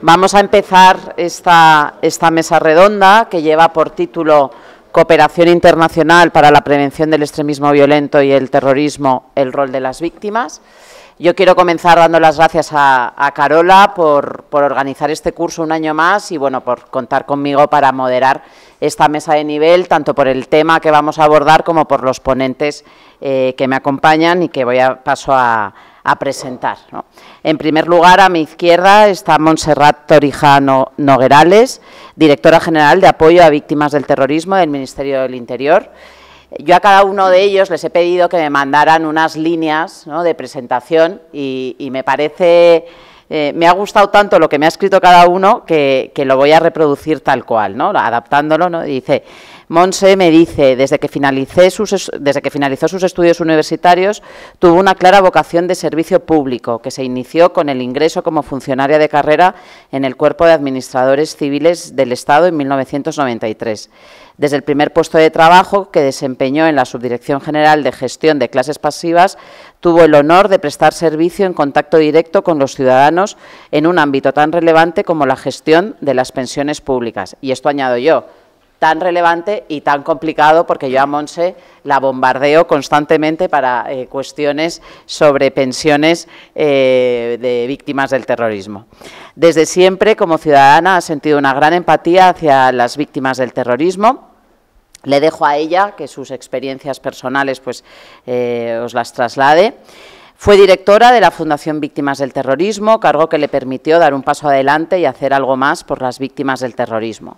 Vamos a empezar esta, esta mesa redonda que lleva por título Cooperación Internacional para la Prevención del Extremismo Violento y el Terrorismo, el rol de las víctimas. Yo quiero comenzar dando las gracias a, Carola por, organizar este curso un año más y bueno, por contar conmigo para moderar esta mesa de nivel, tanto por el tema que vamos a abordar como por los ponentes eh, que me acompañan y que voy a paso a, a presentar. En primer lugar, a mi izquierda está Montserrat Torijano Noguerales, directora general de apoyo a víctimas del terrorismo del Ministerio del Interior. Yo a cada uno de ellos les he pedido que me mandaran unas líneas de presentación y, me parece... Eh, me ha gustado tanto lo que me ha escrito cada uno que, lo voy a reproducir tal cual, ¿no? adaptándolo. ¿no? Dice, Monse me dice, desde que, desde que finalizó sus estudios universitarios, tuvo una clara vocación de servicio público, que se inició con el ingreso como funcionaria de carrera en el Cuerpo de Administradores Civiles del Estado en 1993. Desde el primer puesto de trabajo que desempeñó en la Subdirección General de Gestión de Clases Pasivas, tuvo el honor de prestar servicio en contacto directo con los ciudadanos en un ámbito tan relevante como la gestión de las pensiones públicas. Y esto añado yo, tan relevante y tan complicado, porque yo a Monse la bombardeo constantemente para eh, cuestiones sobre pensiones eh, de víctimas del terrorismo. Desde siempre, como ciudadana, ha sentido una gran empatía hacia las víctimas del terrorismo. Le dejo a ella que sus experiencias personales pues, eh, os las traslade. Fue directora de la Fundación Víctimas del Terrorismo, cargo que le permitió dar un paso adelante y hacer algo más por las víctimas del terrorismo.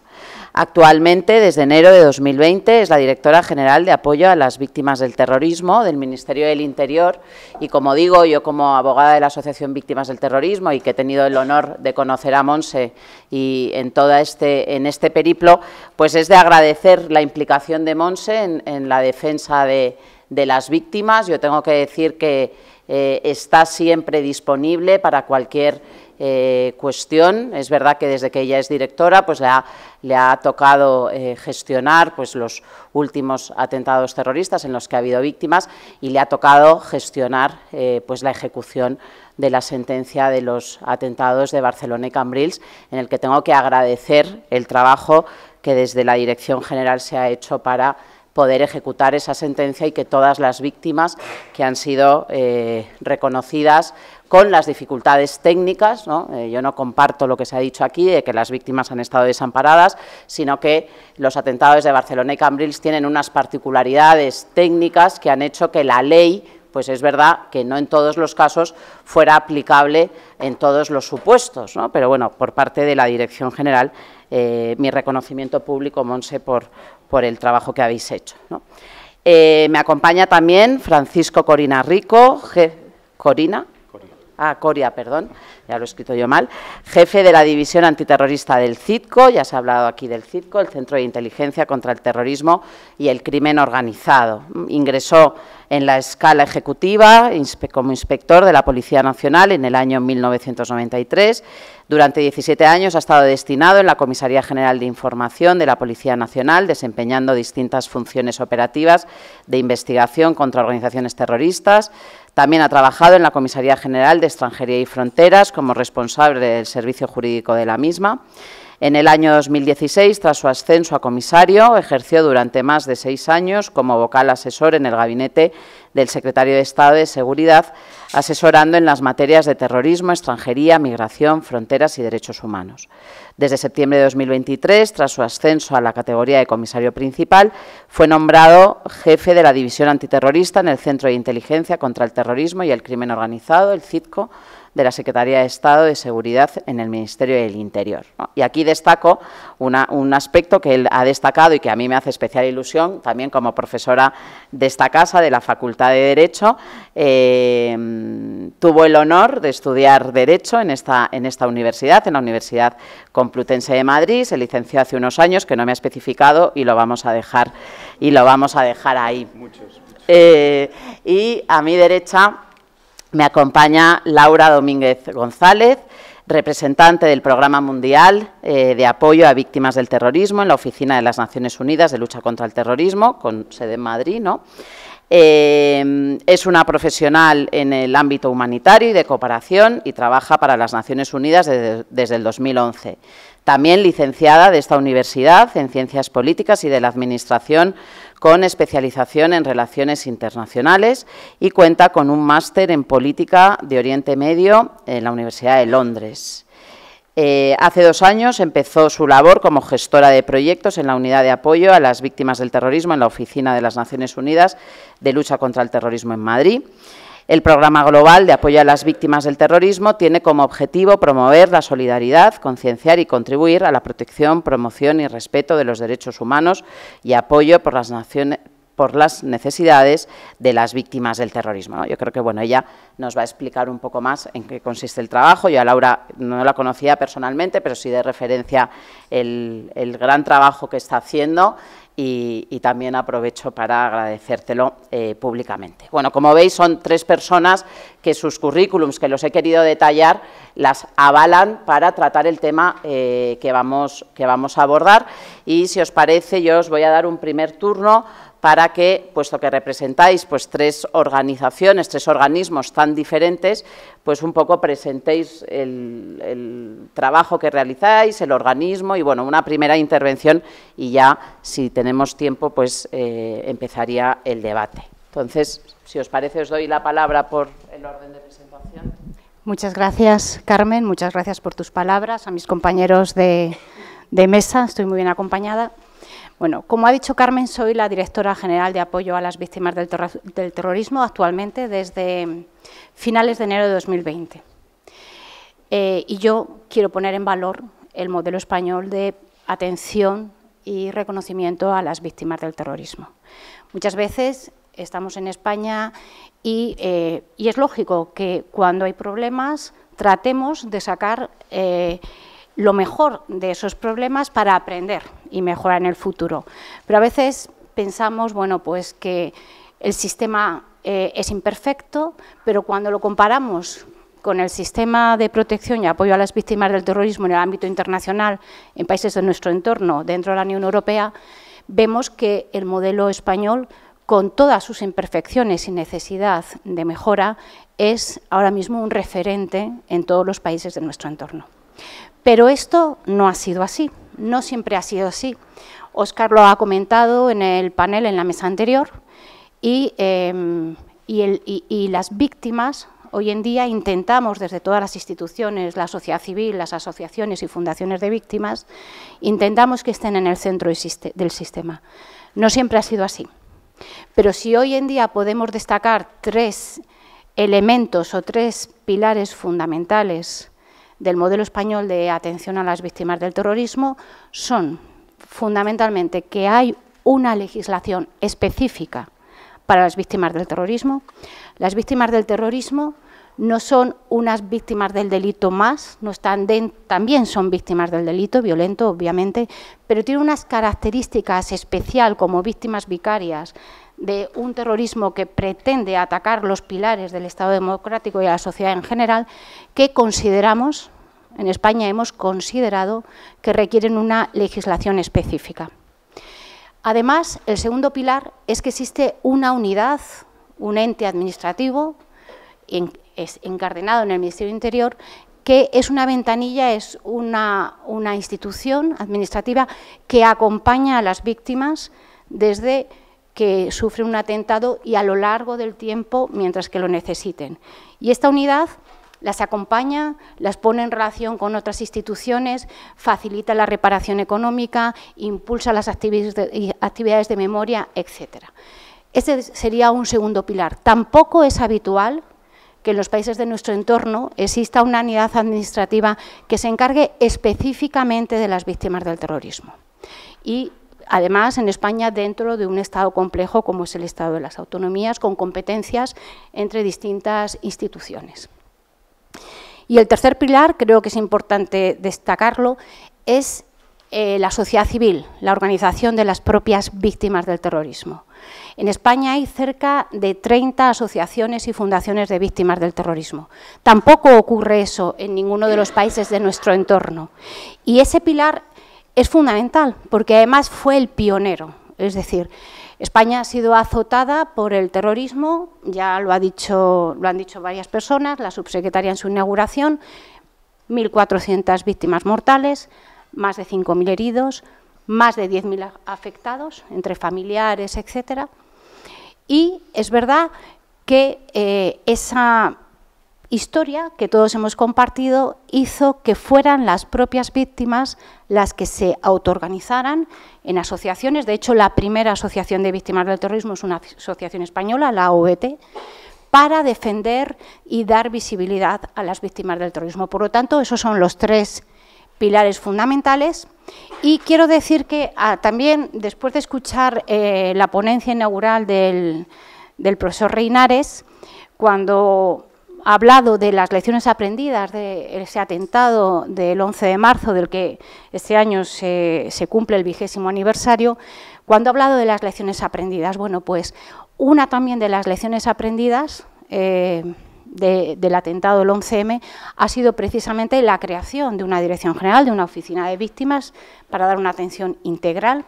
Actualmente, desde enero de 2020, es la directora general de apoyo a las víctimas del terrorismo del Ministerio del Interior y, como digo, yo como abogada de la Asociación Víctimas del Terrorismo y que he tenido el honor de conocer a Monse y en, todo este, en este periplo, pues es de agradecer la implicación de Monse en, la defensa de, de las víctimas. Yo tengo que decir que eh, está siempre disponible para cualquier eh, cuestión. Es verdad que desde que ella es directora pues le ha, le ha tocado eh, gestionar pues, los últimos atentados terroristas en los que ha habido víctimas y le ha tocado gestionar pues, la ejecución de la sentencia de los atentados de Barcelona y Cambrils, en el que tengo que agradecer el trabajo que desde la Dirección General se ha hecho para poder ejecutar esa sentencia y que todas las víctimas que han sido eh, reconocidas con las dificultades técnicas, eh, yo no comparto lo que se ha dicho aquí de que las víctimas han estado desamparadas, sino que los atentados de Barcelona y Cambrils tienen unas particularidades técnicas que han hecho que la ley pues es verdad que no en todos los casos fuera aplicable en todos los supuestos, pero bueno, por parte de la Dirección General, eh, mi reconocimiento público, Monse, por, por el trabajo que habéis hecho. Eh, me acompaña también Francisco Corina Rico, Corina, ah, perdón, ya lo escrito yo mal, jefe de la división antiterrorista del CITCO, ya se ha hablado aquí del CITCO, el Centro de Inteligencia contra el Terrorismo y el Crimen Organizado. Ingresó en la escala ejecutiva como inspector de la Policía Nacional en el año 1993 durante 17 años ha estado destinado en la Comisaría General de Información de la Policía Nacional, desempeñando distintas funciones operativas de investigación contra organizaciones terroristas. También ha trabajado en la Comisaría General de Extranjería y Fronteras como responsable del servicio jurídico de la misma. En el año 2016, tras su ascenso a comisario, ejerció durante más de seis años como vocal asesor en el Gabinete del secretario de Estado de Seguridad, asesorando en las materias de terrorismo, extranjería, migración, fronteras y derechos humanos. Desde septiembre de 2023, tras su ascenso a la categoría de comisario principal, fue nombrado jefe de la División Antiterrorista en el Centro de Inteligencia contra el Terrorismo y el Crimen Organizado, el CITCO, de la Secretaría de Estado de Seguridad en el Ministerio del Interior. Y aquí destaco un aspecto que él ha destacado y que a mí me hace especial ilusión, también como profesora de esta casa, de la Facultad de Derecho. Eh, tuvo el honor de estudiar Derecho en esta, en esta universidad, en la Universidad Complutense de Madrid. Se licenció hace unos años, que no me ha especificado, y lo vamos a dejar, y lo vamos a dejar ahí. Eh, y a mi derecha me acompaña Laura Domínguez González, representante del Programa Mundial eh, de Apoyo a Víctimas del Terrorismo en la Oficina de las Naciones Unidas de Lucha contra el Terrorismo, con sede en Madrid. Eh, es una profesional en el ámbito humanitario y de cooperación y trabaja para las Naciones Unidas desde, desde el 2011. También licenciada de esta universidad en Ciencias Políticas y de la Administración con especialización en relaciones internacionales y cuenta con un máster en política de Oriente Medio en la Universidad de Londres. Eh, hace dos años empezó su labor como gestora de proyectos en la unidad de apoyo a las víctimas del terrorismo en la Oficina de las Naciones Unidas de Lucha contra el Terrorismo en Madrid el programa global de apoyo a las víctimas del terrorismo tiene como objetivo promover la solidaridad, concienciar y contribuir a la protección, promoción y respeto de los derechos humanos y apoyo por las naciones, por las necesidades de las víctimas del terrorismo. Yo creo que bueno, ella nos va a explicar un poco más en qué consiste el trabajo. Yo a Laura no la conocía personalmente, pero sí de referencia el gran trabajo que está haciendo y, también aprovecho para agradecértelo eh, públicamente. Bueno, como veis son tres personas que sus currículums, que los he querido detallar, las avalan para tratar el tema eh, que vamos a abordar y si os parece yo os voy a dar un primer turno para que, puesto que representáis pues, tres organizaciones, tres organismos tan diferentes, pues un poco presentéis el, trabajo que realizáis, el organismo y bueno, una primera intervención y ya, si tenemos tiempo, pues eh, empezaría el debate. Entonces, si os parece, os doy la palabra por el orden de presentación. Muchas gracias, Carmen. Muchas gracias por tus palabras. A mis compañeros de mesa, estoy muy bien acompañada. Bueno, como ha dicho Carmen, soy la directora general de apoyo a las víctimas del, terrorismo actualmente desde finales de enero de 2020. Eh, y yo quiero poner en valor el modelo español de atención y reconocimiento a las víctimas del terrorismo. Muchas veces estamos en España y, eh, es lógico que cuando hay problemas tratemos de sacar eh, lo mejor de esos problemas para aprender y mejorar en el futuro. Pero a veces pensamos, bueno, pues que el sistema eh, es imperfecto, pero cuando lo comparamos con el sistema de protección y apoyo a las víctimas del terrorismo en el ámbito internacional, en países de nuestro entorno, dentro de la Unión Europea, vemos que el modelo español, con todas sus imperfecciones y necesidad de mejora, es ahora mismo un referente en todos los países de nuestro entorno. Pero esto no ha sido así, no siempre ha sido así. Oscar lo ha comentado en el panel en la mesa anterior em, y, las víctimas hoy en día intentamos desde todas las instituciones, la sociedad civil, las asociaciones y fundaciones de víctimas, intentamos que estén en el centro del sistema. No siempre ha sido así. Pero si hoy en día podemos destacar tres elementos o tres pilares fundamentales del modelo español de atención a las víctimas del terrorismo son fundamentalmente que hay una legislación específica para las víctimas del terrorismo. Las víctimas del terrorismo no son unas víctimas del delito más, no están también son víctimas del delito, violento obviamente, pero tienen unas características especial como víctimas vicarias de un terrorismo que pretende atacar los pilares del Estado democrático y a la sociedad en general, que consideramos en España hemos considerado que requieren una legislación específica. Además, el segundo pilar es que existe una unidad, un ente administrativo encardenado en el Ministerio del Interior que es una ventanilla, es una, una, institución administrativa que acompaña a las víctimas desde que sufre un atentado y a lo largo del tiempo mientras que lo necesiten. Y esta unidad las acompaña, las pone en relación con otras instituciones, facilita la reparación económica, impulsa las actividades de memoria, etc. Este sería un segundo pilar. Tampoco es habitual que en los países de nuestro entorno exista una unidad administrativa que se encargue específicamente de las víctimas del terrorismo. Y además en España dentro de un Estado complejo como es el Estado de las Autonomías, con competencias entre distintas instituciones. Y el tercer pilar, creo que es importante destacarlo, es eh, la sociedad civil, la organización de las propias víctimas del terrorismo. En España hay cerca de 30 asociaciones y fundaciones de víctimas del terrorismo. Tampoco ocurre eso en ninguno de los países de nuestro entorno. Y ese pilar es fundamental, porque además fue el pionero. Es decir, España ha sido azotada por el terrorismo, ya lo, ha dicho, lo han dicho varias personas, la subsecretaria en su inauguración, 1.400 víctimas mortales, más de 5.000 heridos, más de 10.000 afectados, entre familiares, etcétera. Y es verdad que eh, esa historia que todos hemos compartido hizo que fueran las propias víctimas las que se autoorganizaran en asociaciones. De hecho, la primera asociación de víctimas del terrorismo es una asociación española, la OVT, para defender y dar visibilidad a las víctimas del terrorismo. Por lo tanto, esos son los tres pilares fundamentales. Y quiero decir que ah, también, después de escuchar eh, la ponencia inaugural del, del profesor Reinares, cuando ha hablado de las lecciones aprendidas de ese atentado del 11 de marzo, del que este año se, cumple el vigésimo aniversario, cuando ha hablado de las lecciones aprendidas, bueno, pues una también de las lecciones aprendidas eh, del atentado del 11M ha sido precisamente la creación de una dirección general, de una oficina de víctimas para dar una atención integral.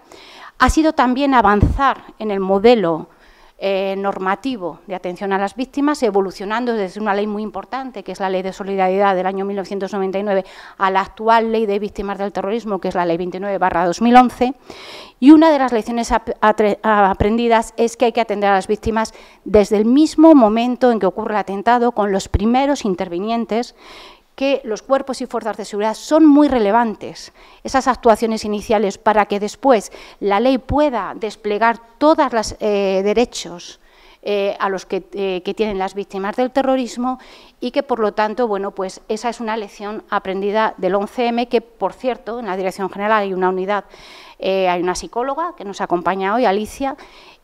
Ha sido también avanzar en el modelo eh, normativo de atención a las víctimas, evolucionando desde una ley muy importante, que es la Ley de Solidaridad del año 1999, a la actual Ley de Víctimas del Terrorismo, que es la Ley 29-2011. Y una de las lecciones aprendidas es que hay que atender a las víctimas desde el mismo momento en que ocurre el atentado, con los primeros intervinientes que los cuerpos y fuerzas de seguridad son muy relevantes, esas actuaciones iniciales, para que después la ley pueda desplegar todos los eh, derechos eh, a los eh, que, tienen las víctimas del terrorismo y que, por lo tanto, bueno, pues esa es una lección aprendida del 11M, que, por cierto, en la Dirección General hay una unidad, hay una psicóloga que nos acompaña hoy, Alicia,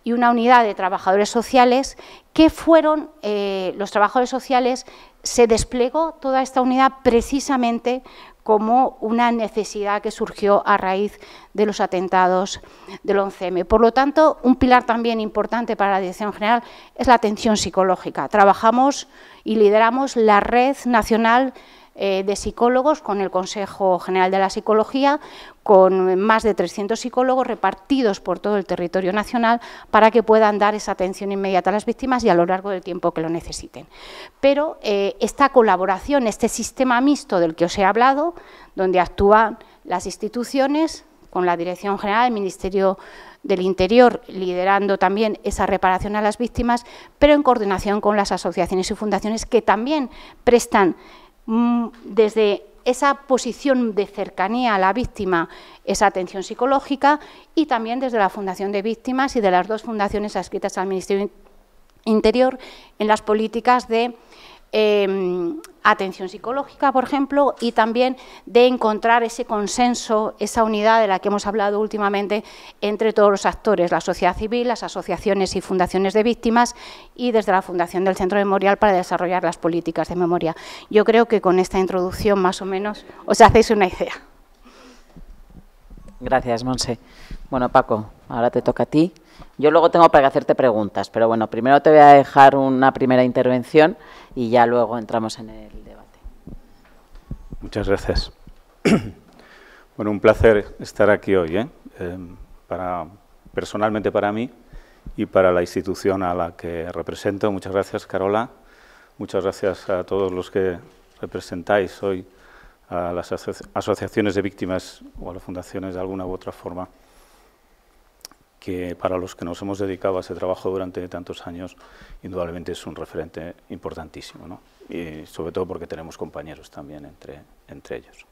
y una unidad de trabajadores sociales que fueron los trabajadores sociales se desplegó toda esta unidad precisamente como una necesidad que surgió a raíz de los atentados del 11M. Por lo tanto, un pilar también importante para la Dirección General es la atención psicológica. Trabajamos y lideramos la Red Nacional eh, de psicólogos con el Consejo General de la Psicología, con más de 300 psicólogos repartidos por todo el territorio nacional para que puedan dar esa atención inmediata a las víctimas y a lo largo del tiempo que lo necesiten. Pero eh, esta colaboración, este sistema mixto del que os he hablado, donde actúan las instituciones con la Dirección General del Ministerio del Interior, liderando también esa reparación a las víctimas, pero en coordinación con las asociaciones y fundaciones que también prestan Mm, desde esa posición de cercanía a la víctima, esa atención psicológica y también desde la Fundación de Víctimas y de las dos fundaciones adscritas al Ministerio Interior en las políticas de em, atención psicológica, por ejemplo, y también de encontrar ese consenso, esa unidad de la que hemos hablado últimamente entre todos los actores, la sociedad civil, las asociaciones y fundaciones de víctimas y desde la Fundación del Centro Memorial para desarrollar las políticas de memoria. Yo creo que con esta introducción más o menos os hacéis una idea. Gracias, Monse. Bueno, Paco, ahora te toca a ti. Yo luego tengo para hacerte preguntas, pero bueno, primero te voy a dejar una primera intervención y ya luego entramos en el debate. Muchas gracias. Bueno, un placer estar aquí hoy, ¿eh? em, para, personalmente para mí y para la institución a la que represento. Muchas gracias, Carola. Muchas gracias a todos los que representáis hoy a las asociaciones de víctimas o a las fundaciones de alguna u otra forma que para los que nos hemos dedicado a ese trabajo durante tantos años, indudablemente es un referente importantísimo, ¿no? y sobre todo porque tenemos compañeros también entre, entre ellos.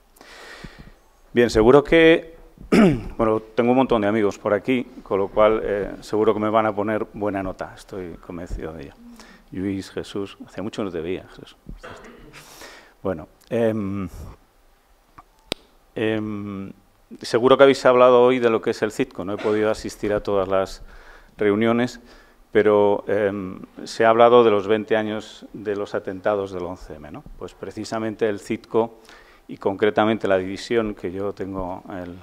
Bien, seguro que, bueno, tengo un montón de amigos por aquí, con lo cual eh, seguro que me van a poner buena nota, estoy convencido de ello. Luis, Jesús, hace mucho no te veía, Jesús. Bueno, em, em, Seguro que habéis hablado hoy de lo que es el CITCO, no he podido asistir a todas las reuniones, pero em, se ha hablado de los 20 años de los atentados del 11M. ¿no? Pues precisamente el CITCO y concretamente la división que yo tengo el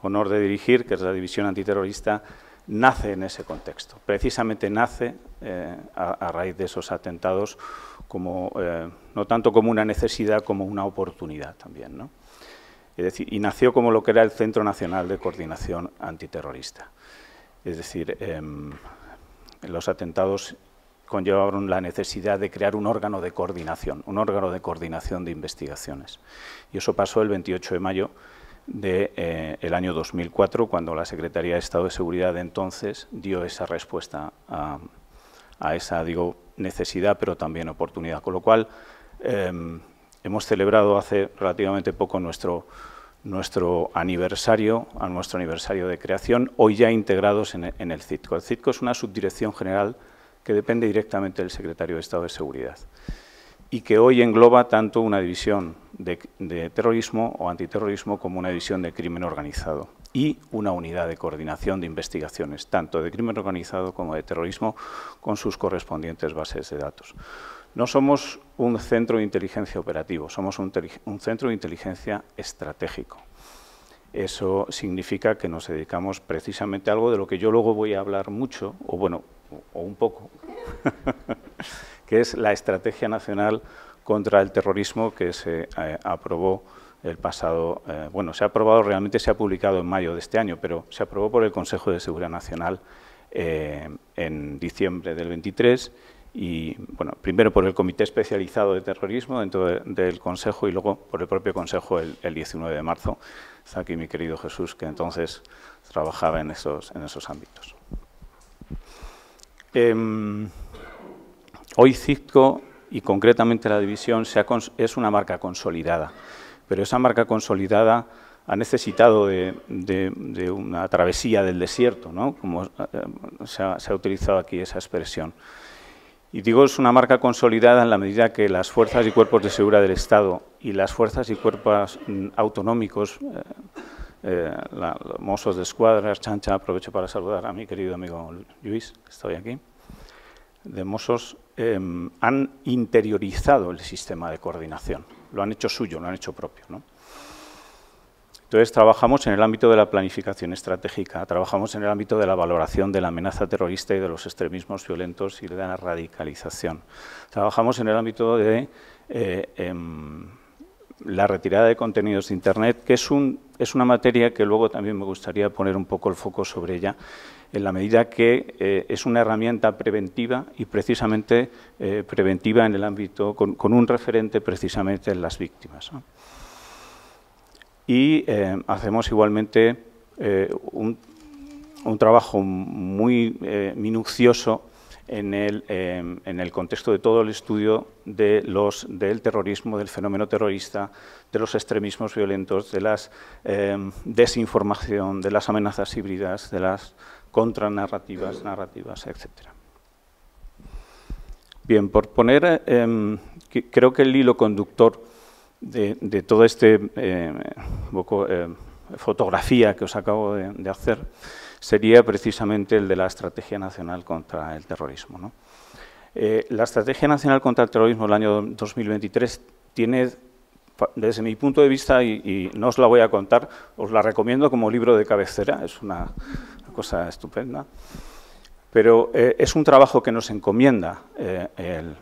honor de dirigir, que es la división antiterrorista, nace en ese contexto. Precisamente nace eh, a, raíz de esos atentados, como, eh, no tanto como una necesidad, como una oportunidad también. ¿no? y nació como lo que era el Centro Nacional de Coordinación Antiterrorista. Es decir, em, los atentados conllevaron la necesidad de crear un órgano de coordinación, un órgano de coordinación de investigaciones. Y eso pasó el 28 de mayo del de, eh, año 2004, cuando la Secretaría de Estado de Seguridad de entonces dio esa respuesta a, esa, digo, necesidad, pero también oportunidad. Con lo cual, em, hemos celebrado hace relativamente poco nuestro, aniversario, nuestro aniversario de creación, hoy ya integrados e, en, el CITCO. El CITCO es una subdirección general que depende directamente del secretario de Estado de Seguridad y que hoy engloba tanto una división de, terrorismo o antiterrorismo como una división de crimen organizado y una unidad de coordinación de investigaciones, tanto de crimen organizado como de terrorismo, con sus correspondientes bases de datos. No somos un centro de inteligencia operativo, somos un, centro de inteligencia estratégico. Eso significa que nos dedicamos precisamente a algo de lo que yo luego voy a hablar mucho, o bueno, o un poco, que es la Estrategia Nacional contra el Terrorismo que se eh, aprobó el pasado, eh, bueno, se ha aprobado, realmente se ha publicado en mayo de este año, pero se aprobó por el Consejo de Seguridad Nacional eh, en diciembre del 23 y bueno, primero por el Comité Especializado de Terrorismo dentro del Consejo y luego por el propio Consejo el, 19 de marzo. Está aquí mi querido Jesús, que entonces trabajaba en esos, ámbitos. Em, hoy CITCO y concretamente la división es una marca consolidada, pero esa marca consolidada ha necesitado de, una travesía del desierto, ¿no? como eh, se ha utilizado aquí esa expresión. Y digo, es una marca consolidada en la medida que las fuerzas y cuerpos de seguridad del Estado y las fuerzas y cuerpos mm, autonómicos, eh, eh, los mozos de Escuadra, chancha, aprovecho para saludar a mi querido amigo Luis, que estoy aquí, de Mossos em, han interiorizado el sistema de coordinación, lo han hecho suyo, lo han hecho propio. ¿no? Entonces, trabajamos en el ámbito de la planificación estratégica, trabajamos en el ámbito de la valoración de la amenaza terrorista y de los extremismos violentos y de la radicalización. Trabajamos en el ámbito de eh, em, la retirada de contenidos de Internet, que es, una materia que luego también me gustaría poner un poco el foco sobre ella, en la medida que eh, es una herramienta preventiva y precisamente eh, preventiva en el ámbito, con, un referente precisamente en las víctimas y eh, hacemos igualmente eh, un, trabajo muy eh, minucioso en el, contexto de todo el estudio de los, del terrorismo, del fenómeno terrorista, de los extremismos violentos, de la desinformación, de las amenazas híbridas, de las contranarrativas, narrativas, etc. Bien, por poner, em, creo que el hilo conductor de, toda esta eh, eh, fotografía que os acabo de, hacer sería precisamente el de la Estrategia Nacional contra el Terrorismo. ¿no? Eh, la Estrategia Nacional contra el Terrorismo del año 2023 tiene, desde mi punto de vista, y, no os la voy a contar, os la recomiendo como libro de cabecera, es una, cosa estupenda, pero es un trabajo que nos encomienda el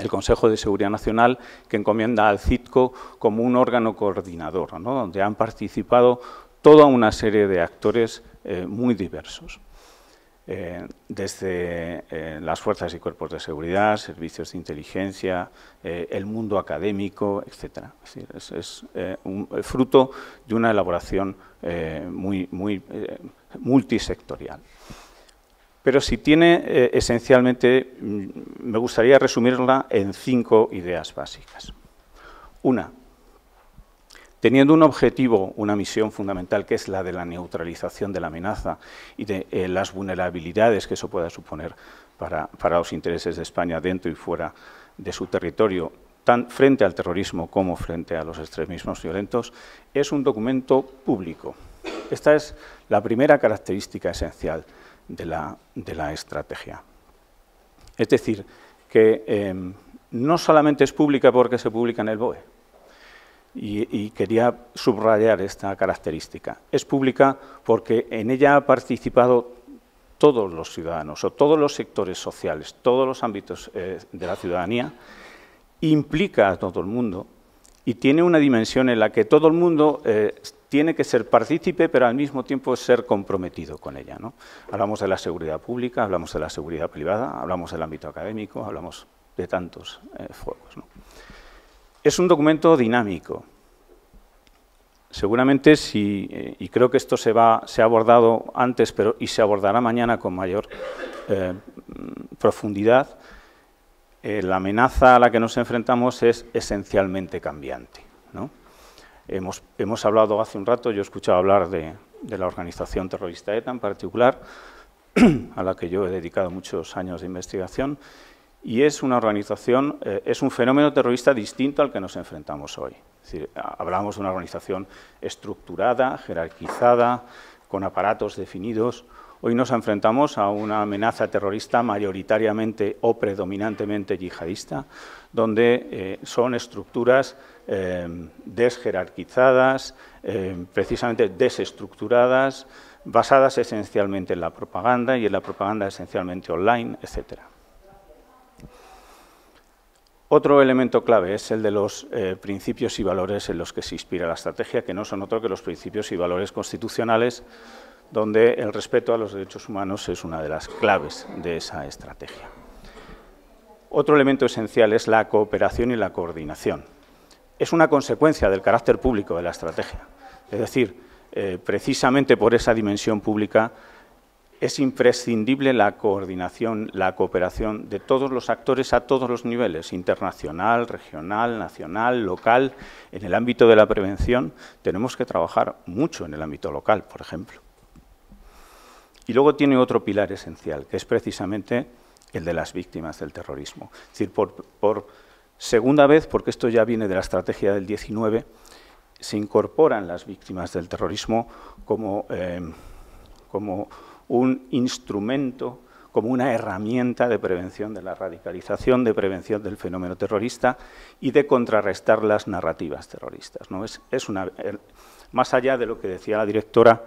el Consejo de Seguridad Nacional que encomienda al CITCO como un órgano coordinador, donde han participado toda una serie de actores eh, muy diversos, eh, desde eh, las fuerzas y cuerpos de seguridad, servicios de inteligencia, el mundo académico, etc. Es, un, fruto de una elaboración muy multisectorial pero si tiene eh, esencialmente, mm, me gustaría resumirla en cinco ideas básicas. Una, teniendo un objetivo, una misión fundamental, que es la de la neutralización de la amenaza y de eh, las vulnerabilidades que eso pueda suponer para, para, los intereses de España dentro y fuera de su territorio, tan frente al terrorismo como frente a los extremismos violentos, es un documento público. Esta es la primera característica esencial de la, estrategia. Es decir, que em, no solamente es pública porque se publica en el BOE, y, quería subrayar esta característica. Es pública porque en ella ha participado todos los ciudadanos o todos los sectores sociales, todos los ámbitos eh, de la ciudadanía, implica a todo el mundo y tiene una dimensión en la que todo el mundo eh, tiene que ser partícipe, pero al mismo tiempo ser comprometido con ella. Hablamos de la seguridad pública, hablamos de la seguridad privada, hablamos del ámbito académico, hablamos de tantos eh, fuegos. Es un documento dinámico. Seguramente, si, eh, y creo que esto se, va, se ha abordado antes pero, y se abordará mañana con mayor eh, profundidad, la amenaza a la que nos enfrentamos es esencialmente cambiante. Hemos, hemos hablado hace un rato, yo he escuchado hablar de, la organización terrorista ETA en particular, a la que yo he dedicado muchos años de investigación, y es una organización, eh, es un fenómeno terrorista distinto al que nos enfrentamos hoy. Es decir, hablamos de una organización estructurada, jerarquizada, con aparatos definidos, Hoy nos enfrentamos a una amenaza terrorista mayoritariamente o predominantemente yihadista, donde eh, son estructuras eh, desjerarquizadas, eh, precisamente desestructuradas, basadas esencialmente en la propaganda y en la propaganda esencialmente online, etcétera. Otro elemento clave es el de los principios y valores en los que se inspira la estrategia, que no son otro que los principios y valores constitucionales donde el respeto a los derechos humanos es una de las claves de esa estrategia. Otro elemento esencial es la cooperación y la coordinación. Es una consecuencia del carácter público de la estrategia. Es decir, eh, precisamente por esa dimensión pública es imprescindible la coordinación, la cooperación de todos los actores a todos los niveles, internacional, regional, nacional, local. En el ámbito de la prevención tenemos que trabajar mucho en el ámbito local, por ejemplo. Y luego tiene otro pilar esencial, que es precisamente el de las víctimas del terrorismo. Es decir, por, segunda vez, porque esto ya viene de la estrategia del 19, se incorporan las víctimas del terrorismo como, eh, como un instrumento, como una herramienta de prevención de la radicalización, de prevención del fenómeno terrorista y de contrarrestar las narrativas terroristas. ¿no? Es, es una, más allá de lo que decía la directora,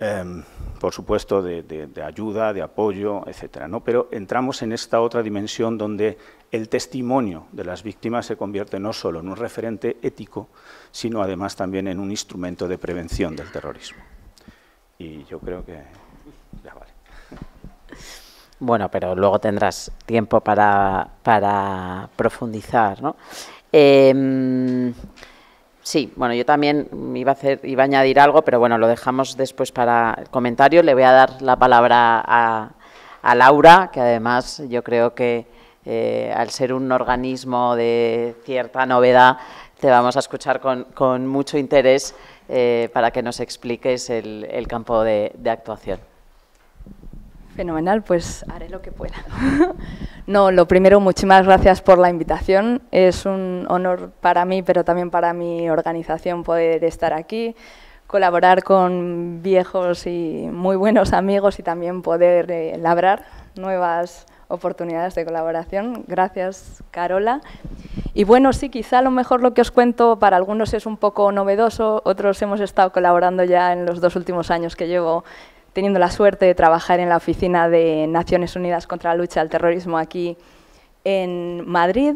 Em, por supuesto, de, ayuda, de apoyo, etcétera. ¿no? Pero entramos en esta otra dimensión donde el testimonio de las víctimas se convierte no solo en un referente ético, sino además también en un instrumento de prevención del terrorismo. Y yo creo que ya vale. Bueno, pero luego tendrás tiempo para, profundizar, ¿no? Em, Sí, bueno, yo también iba a, añadir algo, pero bueno, lo dejamos después para el comentario. Le voy a dar la palabra a, Laura, que además yo creo que eh, al ser un organismo de cierta novedad, te vamos a escuchar con, mucho interés eh, para que nos expliques el, campo de actuación. Fenomenal, pues haré lo que pueda. no, lo primero, muchísimas gracias por la invitación. Es un honor para mí, pero también para mi organización poder estar aquí, colaborar con viejos y muy buenos amigos y también poder eh, labrar nuevas oportunidades de colaboración. Gracias, Carola. Y bueno, sí, quizá a lo mejor lo que os cuento para algunos es un poco novedoso, otros hemos estado colaborando ya en los dos últimos años que llevo teniendo la suerte de trabajar en la Oficina de Naciones Unidas contra la Lucha al Terrorismo aquí en Madrid.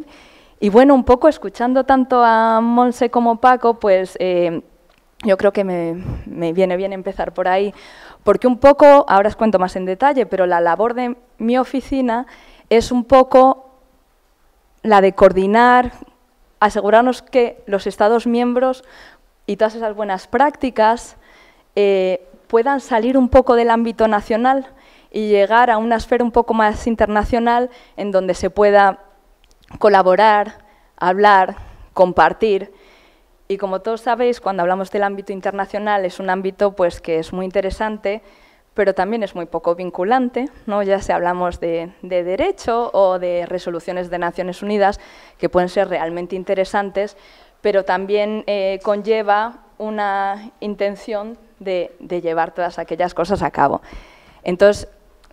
Y bueno, un poco escuchando tanto a Monse como Paco, pues eh, yo creo que me, viene bien empezar por ahí, porque un poco, ahora os cuento más en detalle, pero la labor de mi oficina es un poco la de coordinar, asegurarnos que los Estados miembros y todas esas buenas prácticas eh, puedan salir un poco del ámbito nacional y llegar a una esfera un poco más internacional en donde se pueda colaborar, hablar, compartir. Y como todos sabéis, cuando hablamos del ámbito internacional es un ámbito pues, que es muy interesante, pero también es muy poco vinculante, ¿no? ya si hablamos de, derecho o de resoluciones de Naciones Unidas, que pueden ser realmente interesantes, pero también eh, conlleva una intención de, llevar todas aquellas cosas a cabo. Entonces,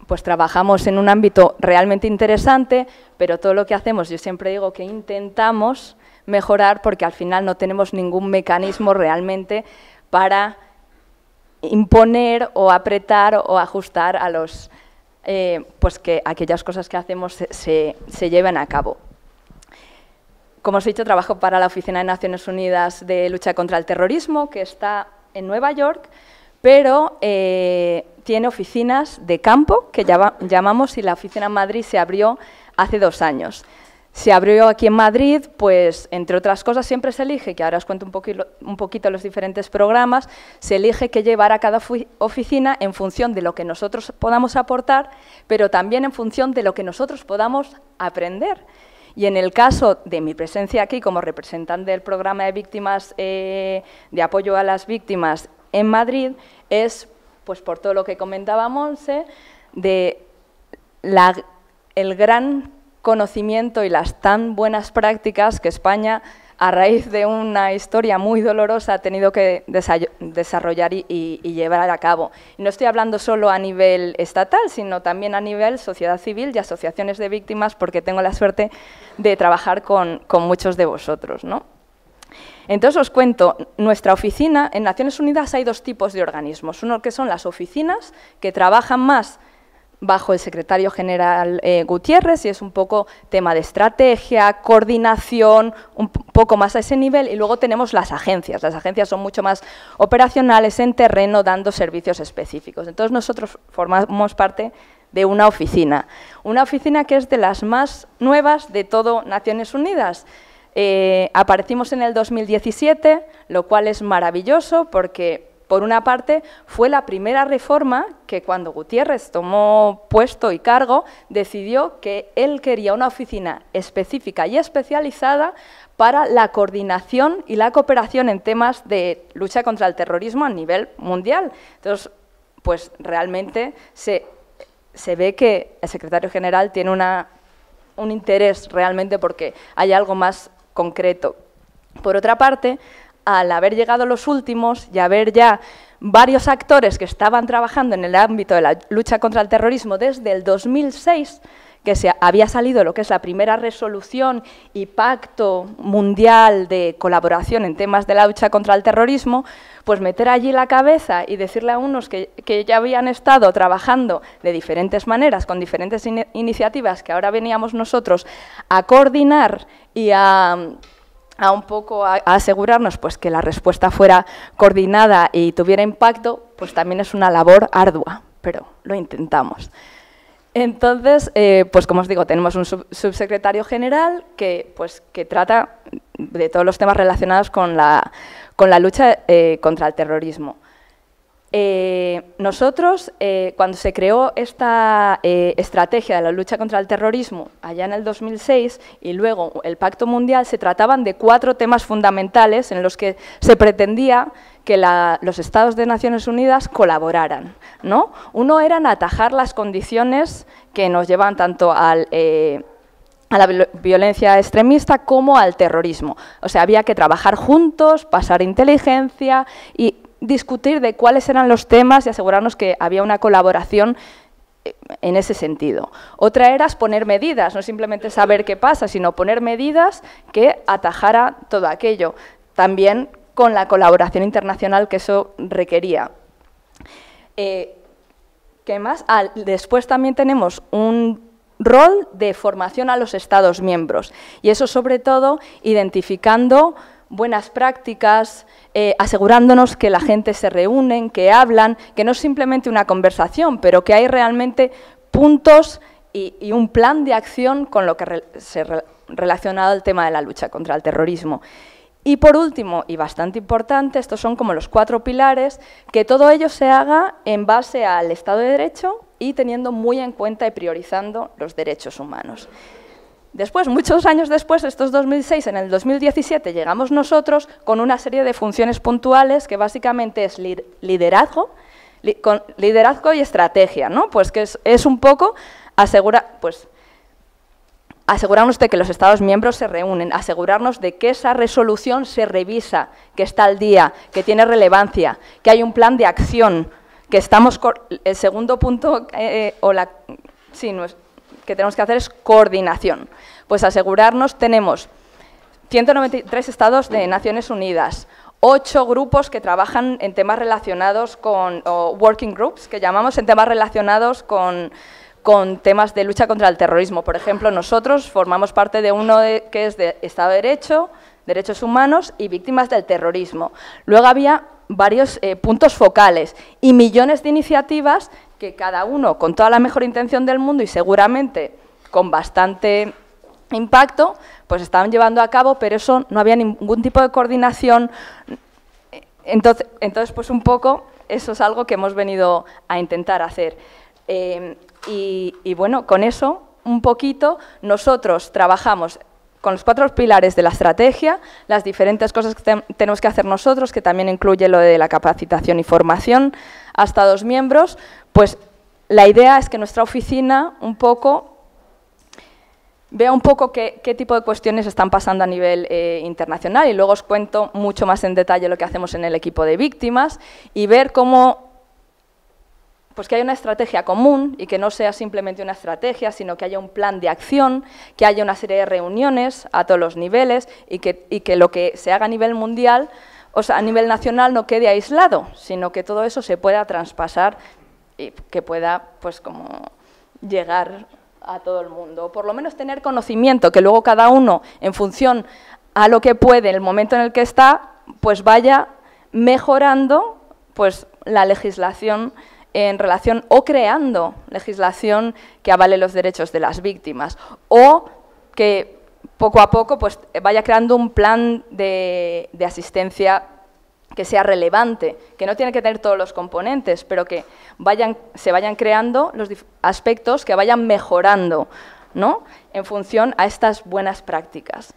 pues trabajamos en un ámbito realmente interesante, pero todo lo que hacemos, yo siempre digo que intentamos mejorar porque al final no tenemos ningún mecanismo realmente para imponer o apretar o ajustar a los eh, pues que aquellas cosas que hacemos se, se, lleven a cabo. Como os he dicho, trabajo para la Oficina de Naciones Unidas de Lucha contra el Terrorismo, que está en Nueva York, pero eh, tiene oficinas de campo que llamamos y la oficina en Madrid se abrió hace dos años. Se abrió aquí en Madrid, pues entre otras cosas siempre se elige, que ahora os cuento un poquito, un poquito los diferentes programas, se elige que llevar a cada oficina en función de lo que nosotros podamos aportar, pero también en función de lo que nosotros podamos aprender. Y en el caso de mi presencia aquí como representante del programa de víctimas, eh, de apoyo a las víctimas en Madrid, es pues por todo lo que comentaba Monse, de el gran conocimiento y las tan buenas prácticas que España a raíz de una historia muy dolorosa ha tenido que desarrollar y, llevar a cabo. no estoy hablando solo a nivel estatal, sino también a nivel sociedad civil y asociaciones de víctimas, porque tengo la suerte de trabajar con, muchos de vosotros. Entonces os cuento, nuestra oficina, en Naciones Unidas hay dos tipos de organismos. Uno que son las oficinas, que trabajan más bajo el secretario general eh, Gutiérrez y es un poco tema de estrategia, coordinación, un poco más a ese nivel. Y luego tenemos las agencias. Las agencias son mucho más operacionales en terreno dando servicios específicos. Entonces nosotros formamos parte de una oficina, una oficina que es de las más nuevas de todo Naciones Unidas. Eh, aparecimos en el 2017, lo cual es maravilloso porque por una parte, fue la primera reforma que cuando Gutiérrez tomó puesto y cargo, decidió que él quería una oficina específica y especializada para la coordinación y la cooperación en temas de lucha contra el terrorismo a nivel mundial. Entonces, pues realmente se, ve que el secretario general tiene una, un interés realmente porque hay algo más concreto. Por otra parte, al haber llegado los últimos y haber ya varios actores que estaban trabajando en el ámbito de la lucha contra el terrorismo desde el 2006, que se había salido lo que es la primera resolución y pacto mundial de colaboración en temas de la lucha contra el terrorismo, pues meter allí la cabeza y decirle a unos que, ya habían estado trabajando de diferentes maneras, con diferentes iniciativas que ahora veníamos nosotros a coordinar y a a un poco a, asegurarnos pues, que la respuesta fuera coordinada y tuviera impacto, pues también es una labor ardua, pero lo intentamos. Entonces, eh, pues como os digo, tenemos un subsecretario general que, pues, que trata de todos los temas relacionados con la, con la lucha eh, contra el terrorismo. Eh, nosotros, eh, cuando se creó esta eh, estrategia de la lucha contra el terrorismo allá en el 2006 y luego el Pacto Mundial, se trataban de cuatro temas fundamentales en los que se pretendía que los estados de Naciones Unidas colaboraran. ¿no? Uno era atajar las condiciones que nos llevan tanto a la violencia extremista como al terrorismo. O sea, había que trabajar juntos, pasar inteligencia y discutir de cuáles eran los temas y asegurarnos que había una colaboración eh, en ese sentido. Otra era poner medidas, no simplemente saber qué pasa, sino poner medidas que atajara todo aquello, también con la colaboración internacional que eso requería. Eh, más? Ah, después también tenemos un rol de formación a los Estados miembros, y eso sobre todo identificando buenas prácticas, eh, asegurándonos que la gente se reúnen, que hablan, que no es simplemente una conversación, pero que hay realmente puntos y, un plan de acción con lo que se relacionado al tema de la lucha contra el terrorismo. Y por último, y bastante importante, estos son como los cuatro pilares, que todo ello se haga en base al Estado de Derecho y teniendo muy en cuenta y priorizando los derechos humanos. Después, muchos años después, estos 2006, en el 2017, llegamos nosotros con una serie de funciones puntuales que básicamente es liderazgo, liderazgo y estrategia, ¿no? Pues que es, un poco asegurar, pues, asegurarnos de que los Estados miembros se reúnen, asegurarnos de que esa resolución se revisa, que está al día, que tiene relevancia, que hay un plan de acción, que estamos... El segundo punto, eh, eh, o la... Sí, no es, que tenemos que hacer es coordinación. Pues asegurarnos, tenemos 193 estados de Naciones Unidas, ocho grupos que trabajan en temas relacionados con, o working groups, que llamamos en temas relacionados con, con temas de lucha contra el terrorismo. Por ejemplo, nosotros formamos parte de uno que es de Estado de Derecho, Derechos Humanos y Víctimas del Terrorismo. Luego había varios eh, puntos focales y millones de iniciativas que cada uno, con toda la mejor intención del mundo y seguramente con bastante impacto, pues estaban llevando a cabo, pero eso no había ningún tipo de coordinación. Entonces, entonces pues un poco eso es algo que hemos venido a intentar hacer. Em, y, bueno, con eso, un poquito, nosotros trabajamos con los cuatro pilares de la estrategia, las diferentes cosas que tenemos que hacer nosotros, que también incluye lo de la capacitación y formación, hasta dos miembros, pues la idea es que nuestra oficina un poco vea un poco qué, tipo de cuestiones están pasando a nivel eh, internacional y luego os cuento mucho más en detalle lo que hacemos en el equipo de víctimas y ver cómo pues que haya una estrategia común y que no sea simplemente una estrategia, sino que haya un plan de acción, que haya una serie de reuniones a todos los niveles y que lo que se haga a nivel mundial o sea, a nivel nacional no quede aislado, sino que todo eso se pueda traspasar y que pueda, pues, como llegar a todo el mundo, o por lo menos tener conocimiento, que luego cada uno, en función a lo que puede, en el momento en el que está, pues vaya mejorando pues, la legislación en relación o creando legislación que avale los derechos de las víctimas o que poco a poco pues, vaya creando un plan de, asistencia que sea relevante, que no tiene que tener todos los componentes, pero que vayan, se vayan creando los aspectos que vayan mejorando ¿no? en función a estas buenas prácticas.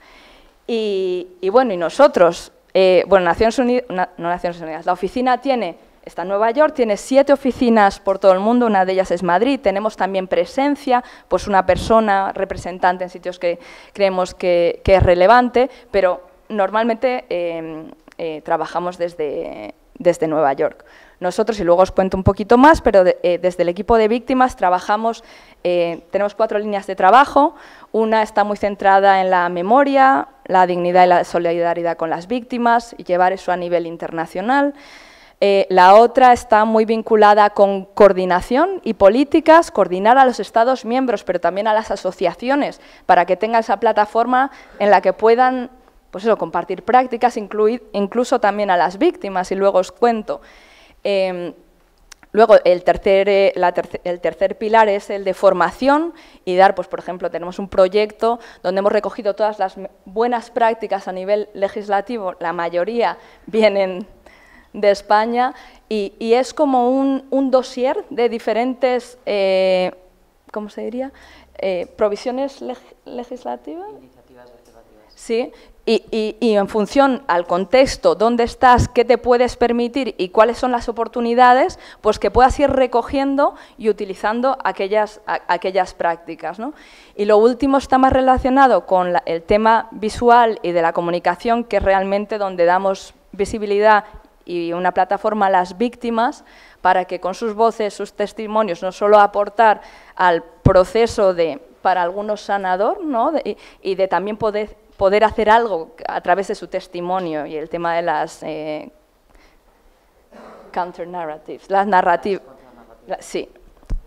Y, bueno, y nosotros, eh, bueno, Naciones Unidas, Naciones Unidas, la oficina tiene Está en Nueva York, tiene siete oficinas por todo el mundo, una de ellas es Madrid. Tenemos también presencia, pues una persona representante en sitios que creemos que, es relevante, pero normalmente em, eh, trabajamos desde, desde Nueva York. Nosotros, y luego os cuento un poquito más, pero eh, desde el equipo de víctimas trabajamos, eh, tenemos cuatro líneas de trabajo. Una está muy centrada en la memoria, la dignidad y la solidaridad con las víctimas y llevar eso a nivel internacional. Eh, la otra está muy vinculada con coordinación y políticas, coordinar a los Estados miembros, pero también a las asociaciones, para que tengan esa plataforma en la que puedan pues compartir prácticas, incluso también a las víctimas, y luego os cuento. Em, luego, el tercer, eh, el tercer, pilar es el de formación y dar, pues, por ejemplo, tenemos un proyecto donde hemos recogido todas las buenas prácticas a nivel legislativo, la mayoría vienen de España y, es como un, un, dossier de diferentes, eh, ¿cómo se diría? Eh, provisiones legislativas. legislativas. Sí, y, en función al contexto, dónde estás, qué te puedes permitir y cuáles son las oportunidades, pues que puedas ir recogiendo y utilizando aquellas, aquellas prácticas. ¿no? Y lo último está más relacionado con el tema visual y de la comunicación, que es realmente donde damos visibilidad y una plataforma a las víctimas para que con sus voces, sus testimonios, no solo aportar al proceso de, para algunos sanador, ¿no? y de también poder, poder hacer algo a través de su testimonio y el tema de las eh, counter narratives, las narrativas. sí,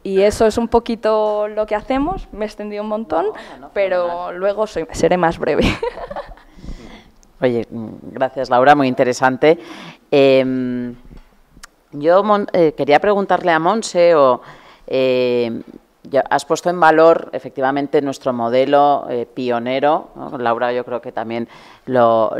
y eso es un poquito lo que hacemos. Me he extendido un montón, pero luego seré más breve. Oye, mm, gracias Laura, muy interesante. Em, yo eh, quería preguntarle a Monse, eh, has puesto en valor efectivamente nuestro modelo eh, pionero, Laura yo creo que también lo,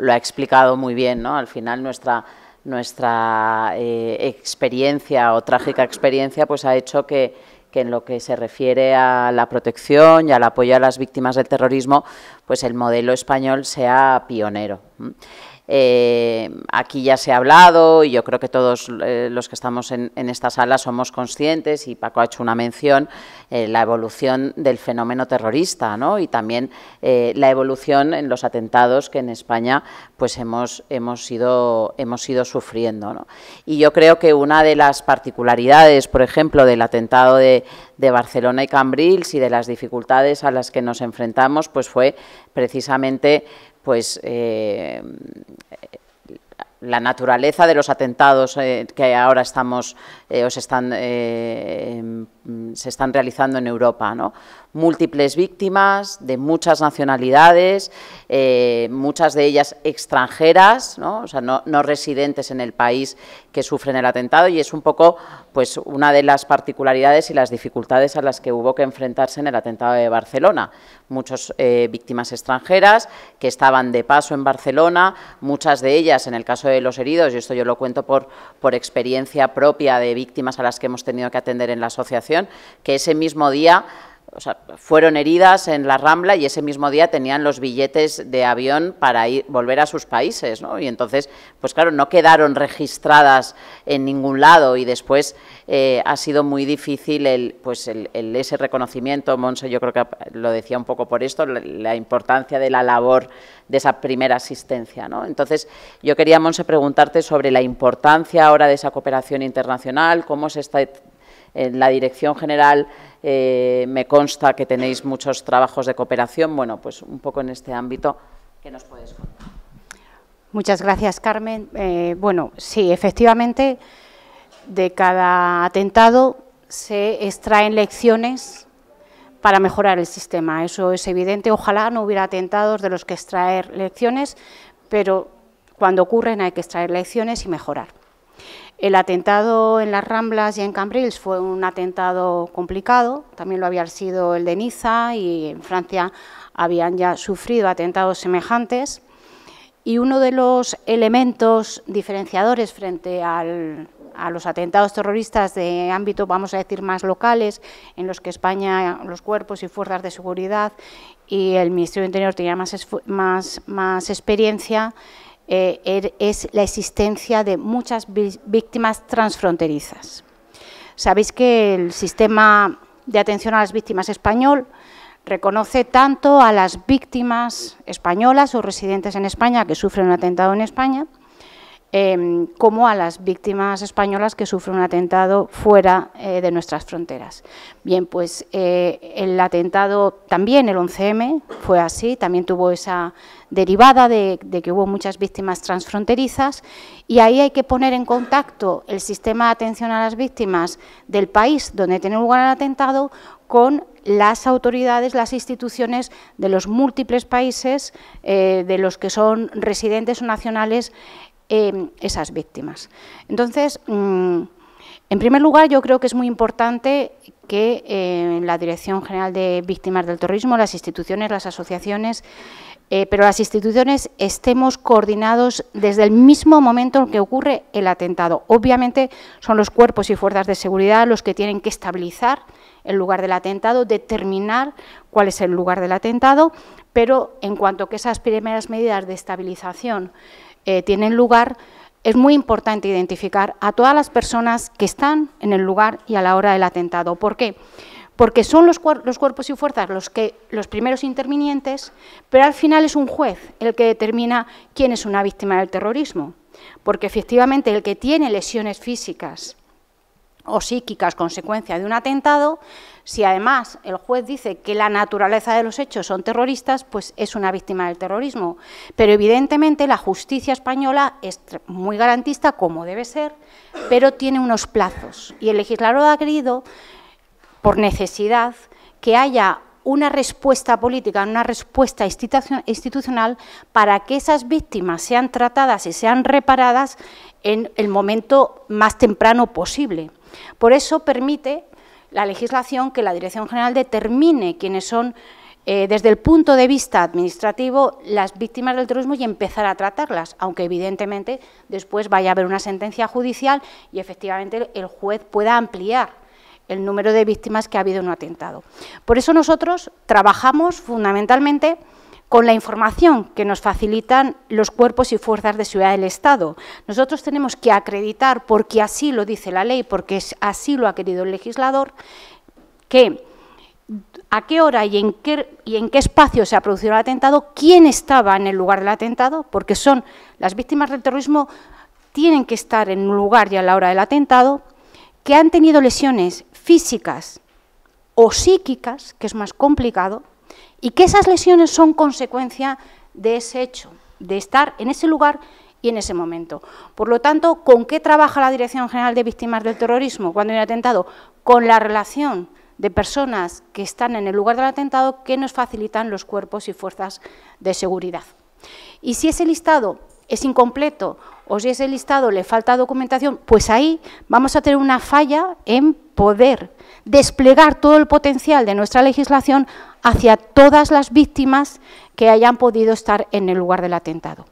ha explicado muy bien, al final nuestra nuestra experiencia o trágica experiencia pues ha hecho que, que en lo que se refiere a la protección y al apoyo a las víctimas del terrorismo, pues el modelo español sea pionero. Eh, aquí ya se ha hablado y yo creo que todos eh, los que estamos en, esta sala somos conscientes, y Paco ha hecho una mención, eh, la evolución del fenómeno terrorista ¿no? y también la evolución en los atentados que en España pues hemos, hemos, ido, hemos sufriendo. Y yo creo que una de las particularidades, por ejemplo, del atentado de, de Barcelona y Cambrils y de las dificultades a las que nos enfrentamos pues fue precisamente pues eh, la naturaleza de los atentados eh, que ahora estamos, eh, os están Mm, se están realizando en Europa. Múltiples víctimas de muchas nacionalidades, eh, muchas de ellas extranjeras, ¿no? residentes en el país que sufren el atentado y es un poco pues, una de las particularidades y las dificultades a las que hubo que enfrentarse en el atentado de Barcelona. Muchas eh, víctimas extranjeras que estaban de paso en Barcelona, muchas de ellas en el caso de los heridos, y esto yo lo cuento por, por experiencia propia de víctimas a las que hemos tenido que atender en la asociación, que ese mismo día fueron heridas en la Rambla y ese mismo día tenían los billetes de avión para volver a sus países, Y entonces, pues claro, no quedaron registradas en ningún lado y después eh, ha sido muy difícil pues el, ese reconocimiento, Monse yo creo que lo decía un poco por esto, la, importancia de la labor de esa primera asistencia, Entonces, yo quería, Monse, preguntarte sobre la importancia ahora de esa cooperación internacional, cómo se está en la Dirección General eh, me consta que tenéis muchos trabajos de cooperación. Bueno, pues un poco en este ámbito, ¿qué nos puedes contar? Muchas gracias, Carmen. Eh, bueno, sí, efectivamente, de cada atentado se extraen lecciones para mejorar el sistema. Eso es evidente. Ojalá no hubiera atentados de los que extraer lecciones, pero cuando ocurren hay que extraer lecciones y mejorar. El atentado en las Ramblas y en Cambrils fue un atentado complicado, también lo había sido el de Niza y en Francia habían ya sufrido atentados semejantes. Y uno de los elementos diferenciadores frente a los atentados terroristas de ámbito, vamos a decir, más locales, en los que España, los cuerpos y fuerzas de seguridad y el Ministerio del Interior tenían más, más, más experiencia, eh, er, es la existencia de muchas víctimas transfronterizas. Sabéis que el sistema de atención a las víctimas español reconoce tanto a las víctimas españolas o residentes en España que sufren un atentado en España, Em, como a las víctimas españolas que sufren un atentado fuera eh, de nuestras fronteras. Bien, pues eh, el atentado también, el 11M, fue así, también tuvo esa derivada de, que hubo muchas víctimas transfronterizas y ahí hay que poner en contacto el sistema de atención a las víctimas del país donde tiene lugar el atentado con las autoridades, las instituciones de los múltiples países eh, de los que son residentes o nacionales Em, esas víctimas. Entonces, mm, en primer lugar, yo creo que es muy importante que en eh, la Dirección General de Víctimas del Terrorismo, las instituciones, las asociaciones, eh, pero las instituciones estemos coordinados desde el mismo momento en que ocurre el atentado. Obviamente son los cuerpos y fuerzas de seguridad los que tienen que estabilizar el lugar del atentado, determinar cuál es el lugar del atentado, pero en cuanto que esas primeras medidas de estabilización eh, tienen lugar, es muy importante identificar a todas las personas que están en el lugar y a la hora del atentado. ¿Por qué? Porque son los, cuerpos y fuerzas los, que, los primeros intervinientes, pero al final es un juez el que determina quién es una víctima del terrorismo. Porque efectivamente el que tiene lesiones físicas o psíquicas consecuencia de un atentado si además el juez dice que la naturaleza de los hechos son terroristas, pues es una víctima del terrorismo. Pero evidentemente la justicia española es muy garantista, como debe ser, pero tiene unos plazos. Y el legislador ha querido, por necesidad, que haya una respuesta política, una respuesta institucional para que esas víctimas sean tratadas y sean reparadas en el momento más temprano posible. Por eso permite la legislación que la Dirección General determine quiénes son, eh, desde el punto de vista administrativo, las víctimas del terrorismo y empezar a tratarlas, aunque evidentemente después vaya a haber una sentencia judicial y efectivamente el juez pueda ampliar el número de víctimas que ha habido en un atentado. Por eso nosotros trabajamos fundamentalmente con la información que nos facilitan los cuerpos y fuerzas de seguridad del Estado. Nosotros tenemos que acreditar, porque así lo dice la ley, porque así lo ha querido el legislador, que a qué hora y en qué, espacio se ha producido el atentado, quién estaba en el lugar del atentado, porque son las víctimas del terrorismo tienen que estar en un lugar y a la hora del atentado, que han tenido lesiones físicas o psíquicas, que es más complicado, y que esas lesiones son consecuencia de ese hecho, de estar en ese lugar y en ese momento. Por lo tanto, ¿con qué trabaja la Dirección General de Víctimas del Terrorismo cuando hay un atentado? Con la relación de personas que están en el lugar del atentado que nos facilitan los cuerpos y fuerzas de seguridad. Y si ese listado es incompleto o si ese listado le falta documentación, pues ahí vamos a tener una falla en poder desplegar todo el potencial de nuestra legislación hacia todas las víctimas que hayan podido estar en el lugar del atentado.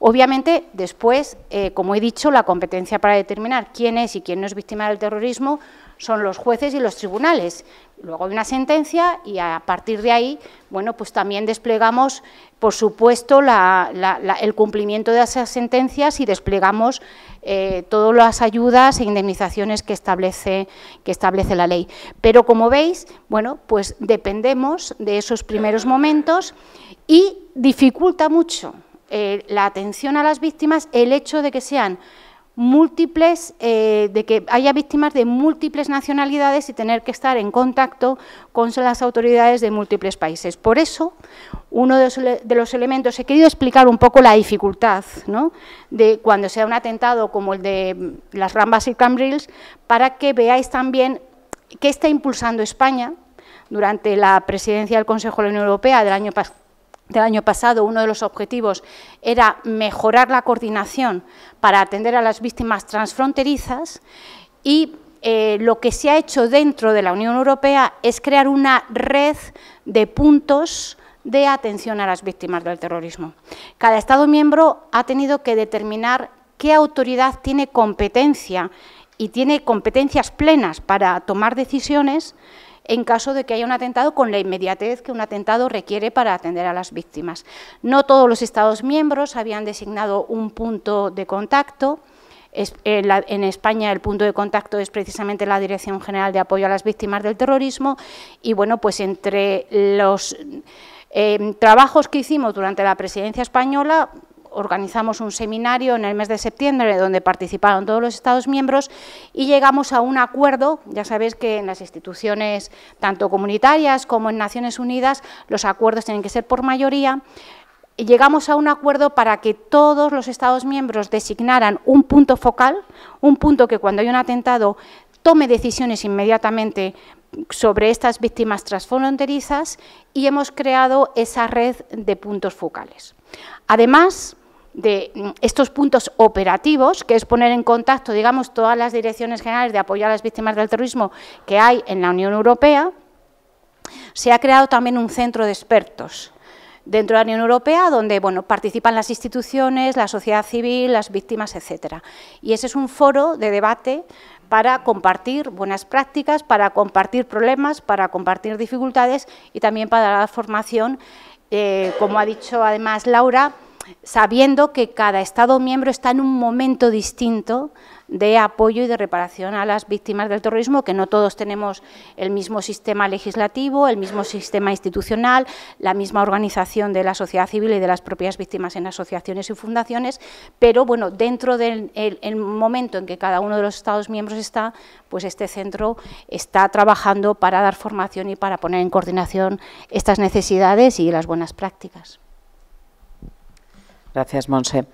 Obviamente, después, eh, como he dicho, la competencia para determinar quién es y quién no es víctima del terrorismo son los jueces y los tribunales. Luego hay una sentencia y a partir de ahí, bueno, pues también desplegamos, por supuesto, el cumplimiento de esas sentencias y desplegamos eh, todas las ayudas e indemnizaciones que establece, que establece la ley. Pero como veis, bueno, pues dependemos de esos primeros momentos y dificulta mucho eh, la atención a las víctimas el hecho de que sean múltiples, eh, de que haya víctimas de múltiples nacionalidades y tener que estar en contacto con las autoridades de múltiples países. Por eso, uno de los, elementos, he querido explicar un poco la dificultad ¿no? de cuando sea un atentado como el de mm, las Rambas y Cambrils, para que veáis también qué está impulsando España durante la presidencia del Consejo de la Unión Europea del año pasado del año pasado, uno de los objetivos era mejorar la coordinación para atender a las víctimas transfronterizas y eh, lo que se ha hecho dentro de la Unión Europea es crear una red de puntos de atención a las víctimas del terrorismo. Cada Estado miembro ha tenido que determinar qué autoridad tiene competencia y tiene competencias plenas para tomar decisiones en caso de que haya un atentado con la inmediatez que un atentado requiere para atender a las víctimas. No todos los Estados miembros habían designado un punto de contacto. Eh, en España el punto de contacto es precisamente la Dirección General de Apoyo a las Víctimas del Terrorismo y bueno, pues entre los eh, trabajos que hicimos durante la presidencia española organizamos un seminario en el mes de septiembre donde participaron todos los Estados miembros y llegamos a un acuerdo, ya sabéis que en las instituciones tanto comunitarias como en Naciones Unidas los acuerdos tienen que ser por mayoría, llegamos a un acuerdo para que todos los Estados miembros designaran un punto focal, un punto que cuando hay un atentado tome decisiones inmediatamente sobre estas víctimas transfronterizas y hemos creado esa red de puntos focales. Además, de mm, estos puntos operativos, que es poner en contacto, digamos, todas las direcciones generales de apoyo a las víctimas del terrorismo que hay en la Unión Europea, se ha creado también un centro de expertos dentro de la Unión Europea, donde bueno, participan las instituciones, la sociedad civil, las víctimas, etcétera. Y ese es un foro de debate para compartir buenas prácticas, para compartir problemas, para compartir dificultades y también para dar formación, eh, como ha dicho además Laura, sabiendo que cada Estado miembro está en un momento distinto de apoyo y de reparación a las víctimas del terrorismo, que no todos tenemos el mismo sistema legislativo, el mismo sistema institucional, la misma organización de la sociedad civil y de las propias víctimas en asociaciones y fundaciones, pero bueno, dentro del momento en que cada uno de los Estados miembros está, pues este centro está trabajando para dar formación y para poner en coordinación estas necesidades y las buenas prácticas. Gracias, Monse.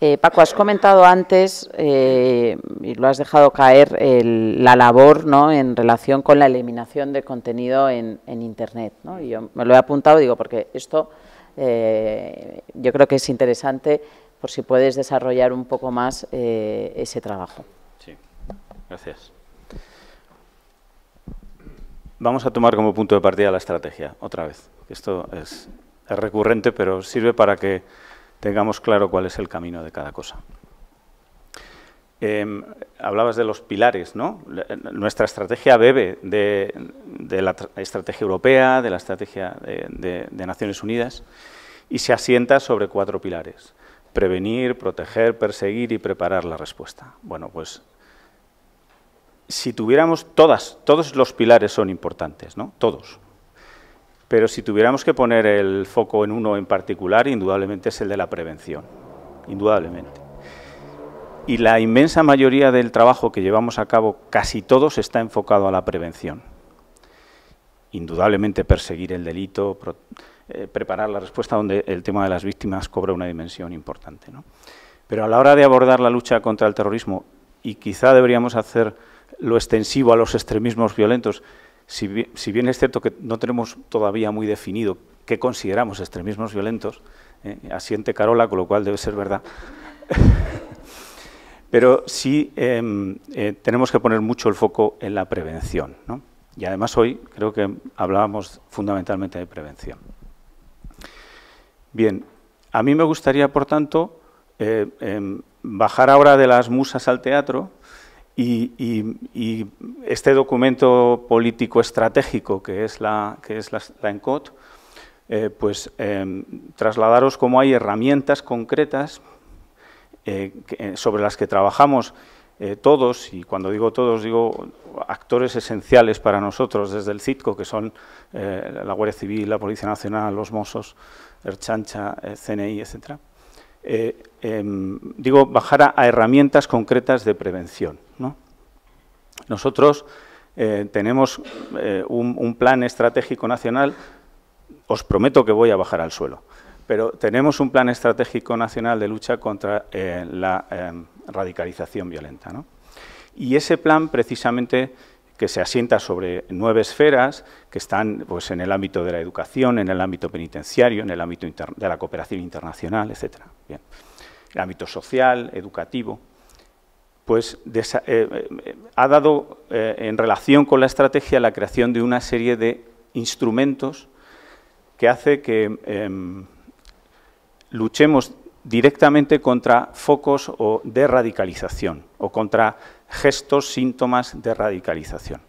Eh, Paco, has comentado antes, eh, y lo has dejado caer, la labor ¿no? en relación con la eliminación de contenido en, Internet. ¿no? Y yo me lo he apuntado, digo, porque esto eh, yo creo que es interesante por si puedes desarrollar un poco más ese trabajo. Sí, gracias. Vamos a tomar como punto de partida la estrategia, otra vez. Esto es recurrente, pero sirve para que tengamos claro cuál es el camino de cada cosa. Em, hablabas de los pilares, ¿no? Eh, nuestra estrategia bebe de, la estrategia europea, de la estrategia de, de, Naciones Unidas, y se asienta sobre cuatro pilares. Prevenir, proteger, perseguir y preparar la respuesta. Bueno, pues si tuviéramos todas, todos los pilares son importantes, ¿no? Todos. Pero si tuviéramos que poner el foco en uno en particular, indudablemente es el de la prevención, indudablemente. Y la inmensa mayoría del trabajo que llevamos a cabo, casi todos, está enfocado a la prevención. Indudablemente perseguir el delito, eh, preparar la respuesta donde el tema de las víctimas cobra una dimensión importante. ¿no? Pero a la hora de abordar la lucha contra el terrorismo, y quizá deberíamos hacer lo extensivo a los extremismos violentos, si bien, es cierto que no tenemos todavía muy definido qué consideramos extremismos violentos, eh, asiente Carola, con lo cual debe ser verdad. Pero sí em, eh, tenemos que poner mucho el foco en la prevención. Y además hoy creo que hablábamos fundamentalmente de prevención. Bien, a mí me gustaría, por tanto, eh, em, bajar ahora de las musas al teatro y, este documento político estratégico que es la, que es la, ENCOT, eh, pues em, trasladaros cómo hay herramientas concretas eh, eh, sobre las que trabajamos todos, y cuando digo todos, digo actores esenciales para nosotros desde el CITCO, que son la Guardia Civil, la Policía Nacional, los Mossos, Erchancha, CNI, etcétera eh, em, digo, bajar a, herramientas concretas de prevención. Nosotros eh, tenemos eh, un, plan estratégico nacional, os prometo que voy a bajar al suelo, pero tenemos un plan estratégico nacional de lucha contra la em, radicalización violenta. Y ese plan precisamente que se asienta sobre nueve esferas que están pues, en el ámbito de la educación, en el ámbito penitenciario, en el ámbito de la cooperación internacional, etcétera, Bien. El ámbito social, educativo, pues eh, eh, ha dado eh, en relación con la estrategia la creación de una serie de instrumentos que hace que em, luchemos directamente contra focos o de radicalización o contra gestos, síntomas de radicalización.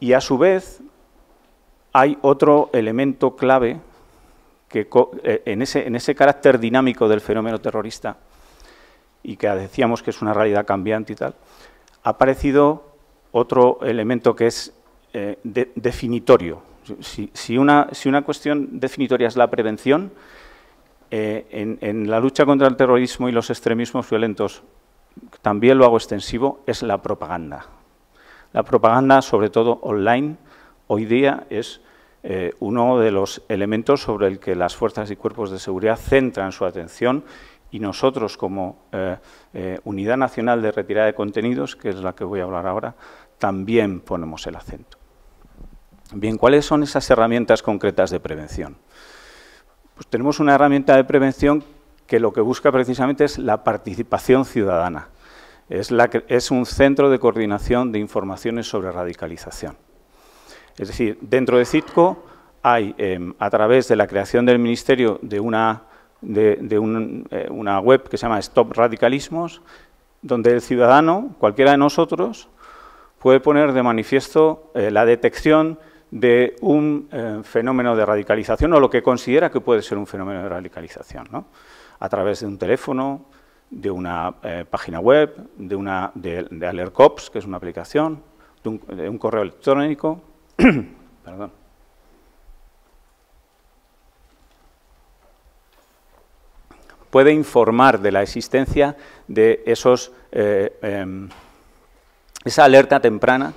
Y a su vez, hay otro elemento clave que eh, en ese, carácter dinámico del fenómeno terrorista, y que decíamos que es una realidad cambiante y tal, ha aparecido otro elemento que es eh, definitorio. Si, una, cuestión definitoria es la prevención, eh, en la lucha contra el terrorismo y los extremismos violentos también lo hago extensivo, es la propaganda. La propaganda, sobre todo online, hoy día es eh, uno de los elementos sobre el que las fuerzas y cuerpos de seguridad centran su atención y nosotros como eh, eh, Unidad Nacional de Retirada de Contenidos, que es la que voy a hablar ahora, también ponemos el acento. Bien, ¿cuáles son esas herramientas concretas de prevención? Pues tenemos una herramienta de prevención que lo que busca precisamente es la participación ciudadana. Es, un centro de coordinación de informaciones sobre radicalización. Es decir, dentro de CITCO hay, em, a través de la creación del Ministerio de una, de, eh, una web que se llama Stop Radicalismos, donde el ciudadano, cualquiera de nosotros, puede poner de manifiesto eh, la detección de un eh, fenómeno de radicalización o lo que considera que puede ser un fenómeno de radicalización, ¿no? a través de un teléfono, de una eh, página web, de, una, de, AlertCops, que es una aplicación, de un, correo electrónico. Puede informar de la existencia de esos, eh, em, esa alerta temprana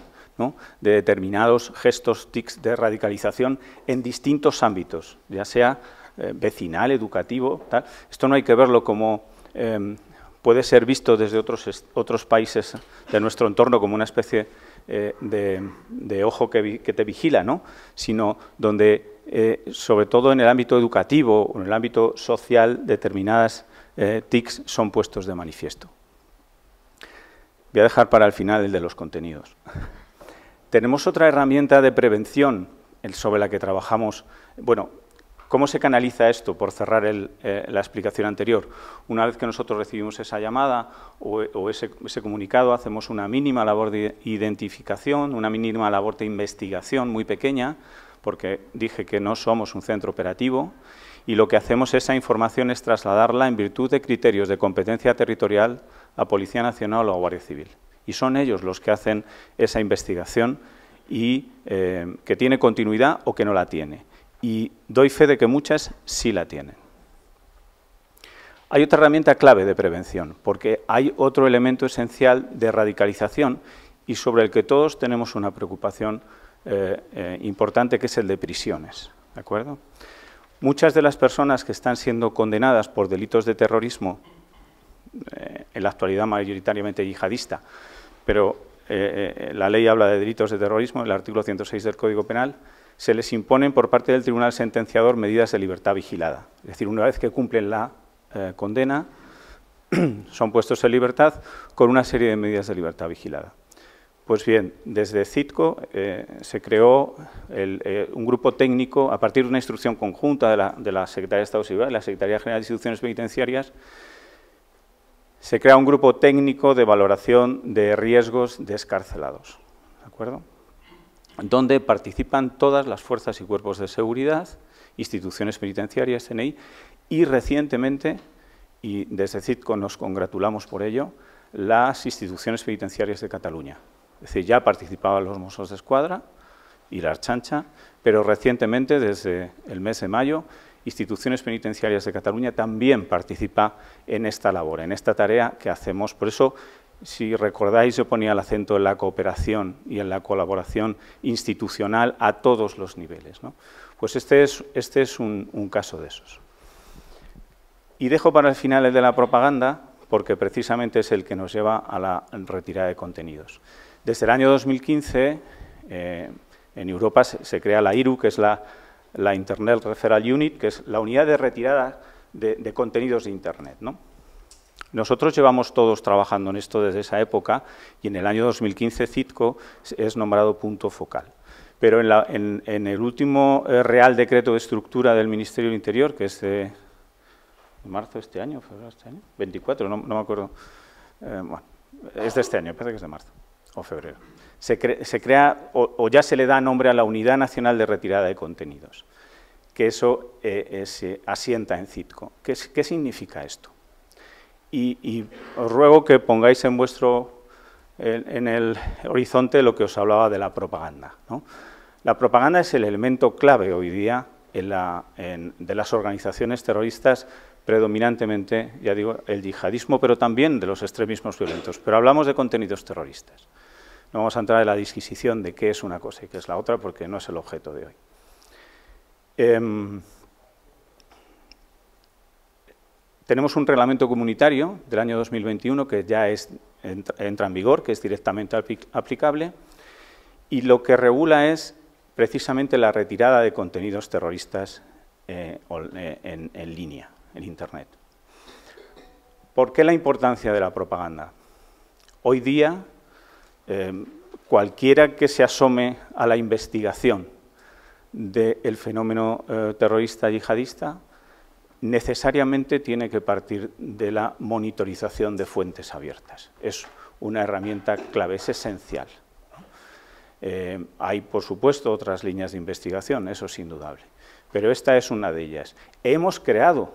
de determinados gestos, tics de radicalización en distintos ámbitos, ya sea eh, vecinal, educativo. Esto no hay que verlo como Em, puede ser visto desde otros, otros países de nuestro entorno como una especie eh, de, ojo que, te vigila, ¿no? sino donde, eh, sobre todo en el ámbito educativo o en el ámbito social, determinadas eh, TICs son puestos de manifiesto. Voy a dejar para el final el de los contenidos. Tenemos otra herramienta de prevención sobre la que trabajamos, bueno, ¿Cómo se canaliza esto? Por cerrar eh, la explicación anterior. Una vez que nosotros recibimos esa llamada o, ese, comunicado, hacemos una mínima labor de identificación, una mínima labor de investigación muy pequeña, porque dije que no somos un centro operativo, y lo que hacemos esa información es trasladarla en virtud de criterios de competencia territorial a Policía Nacional o a Guardia Civil. Y son ellos los que hacen esa investigación y eh, que tiene continuidad o que no la tiene y doy fe de que muchas sí la tienen. Hay otra herramienta clave de prevención, porque hay otro elemento esencial de radicalización y sobre el que todos tenemos una preocupación eh, eh, importante, que es el de prisiones. ¿de acuerdo? Muchas de las personas que están siendo condenadas por delitos de terrorismo, eh, en la actualidad mayoritariamente yihadista, pero la ley habla de delitos de terrorismo, el artículo 106 del Código Penal, se les imponen por parte del tribunal sentenciador medidas de libertad vigilada. Es decir, una vez que cumplen la eh, condena, son puestos en libertad con una serie de medidas de libertad vigilada. Pues bien, desde CITCO eh, se creó eh, un grupo técnico a partir de una instrucción conjunta de la, Secretaría de Estado Civil y la Secretaría General de Instituciones Penitenciarias. Se crea un grupo técnico de valoración de riesgos descarcelados. ¿De acuerdo? donde participan todas las fuerzas y cuerpos de seguridad, instituciones penitenciarias, CNI, y recientemente, y desde CITCO nos congratulamos por ello, las instituciones penitenciarias de Cataluña. Es decir, ya participaban los Mossos de Escuadra y la Archancha, pero recientemente, desde el mes de mayo, instituciones penitenciarias de Cataluña también participa en esta labor, en esta tarea que hacemos. Por eso si recordáis, yo ponía el acento en la cooperación y en la colaboración institucional a todos los niveles. Pues este es, este un, caso de esos. Y dejo para el final el de la propaganda, porque precisamente es el que nos lleva a la retirada de contenidos. Desde el año 2015, eh, en Europa se, crea la IRU, que es la, Internet Referral Unit, que es la unidad de retirada de, contenidos de Internet. Nosotros llevamos todos trabajando en esto desde esa época y en el año 2015 CITCO es nombrado punto focal. Pero en, el último eh, Real Decreto de Estructura del Ministerio del Interior, que es de, marzo de este año, febrero de este 24, no, me acuerdo, eh, es de este año, parece que es de marzo o febrero, se, crea o, ya se le da nombre a la Unidad Nacional de Retirada de Contenidos, que eso eh, se asienta en CITCO. ¿Qué significa esto? y, os ruego que pongáis en vuestro en, el horizonte lo que os hablaba de la propaganda. La propaganda es el elemento clave hoy día en la, de las organizaciones terroristas, predominantemente, ya digo, el yihadismo, pero también de los extremismos violentos. Pero hablamos de contenidos terroristas. No vamos a entrar en la disquisición de qué es una cosa y qué es la otra, porque no es el objeto de hoy. Em, tenemos un reglamento comunitario del año 2021 que ya entra en vigor, que es directamente aplicable, y lo que regula es precisamente la retirada de contenidos terroristas eh, eh, en, línea, en Internet. ¿Por qué la importancia de la propaganda? Hoy día, eh, cualquiera que se asome a la investigación del fenómeno terrorista yihadista necesariamente tiene que partir de la monitorización de fuentes abiertas. Es una herramienta clave, es esencial. Eh, hay, por supuesto, otras líneas de investigación, eso es indudable, pero esta es una de ellas. Hemos creado,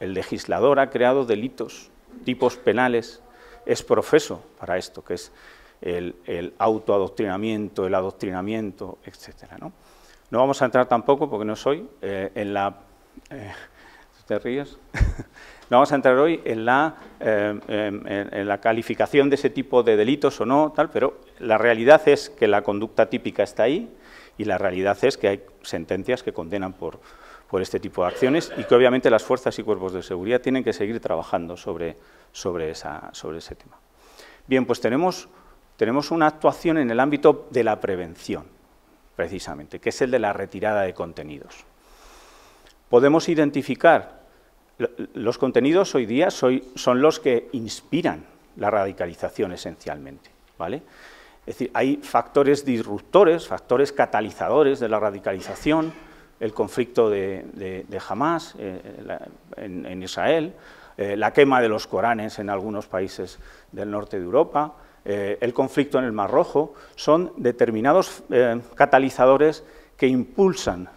el legislador ha creado delitos, tipos penales, es profeso para esto, que es el, auto autoadoctrinamiento, el adoctrinamiento, etc. ¿no? vamos a entrar tampoco, porque no soy, eh, en la... Eh, ¿Te ríes? vamos a entrar hoy en la, em, em, en, en la, calificación de ese tipo de delitos o no, tal, pero la realidad es que la conducta típica está ahí y la realidad es que hay sentencias que condenan por, por este tipo de acciones y que obviamente las fuerzas y cuerpos de seguridad tienen que seguir trabajando sobre, sobre, esa, sobre ese tema. Bien, pues tenemos, tenemos una actuación en el ámbito de la prevención, precisamente, que es el de la retirada de contenidos. Podemos identificar los contenidos hoy día son los que inspiran la radicalización esencialmente, ¿vale? Es decir, hay factores disruptores, factores catalizadores de la radicalización, el conflicto de, de, Hamas eh, en, Israel, eh, la quema de los Coranes en algunos países del norte de Europa, eh, el conflicto en el Mar Rojo, son determinados catalizadores que impulsan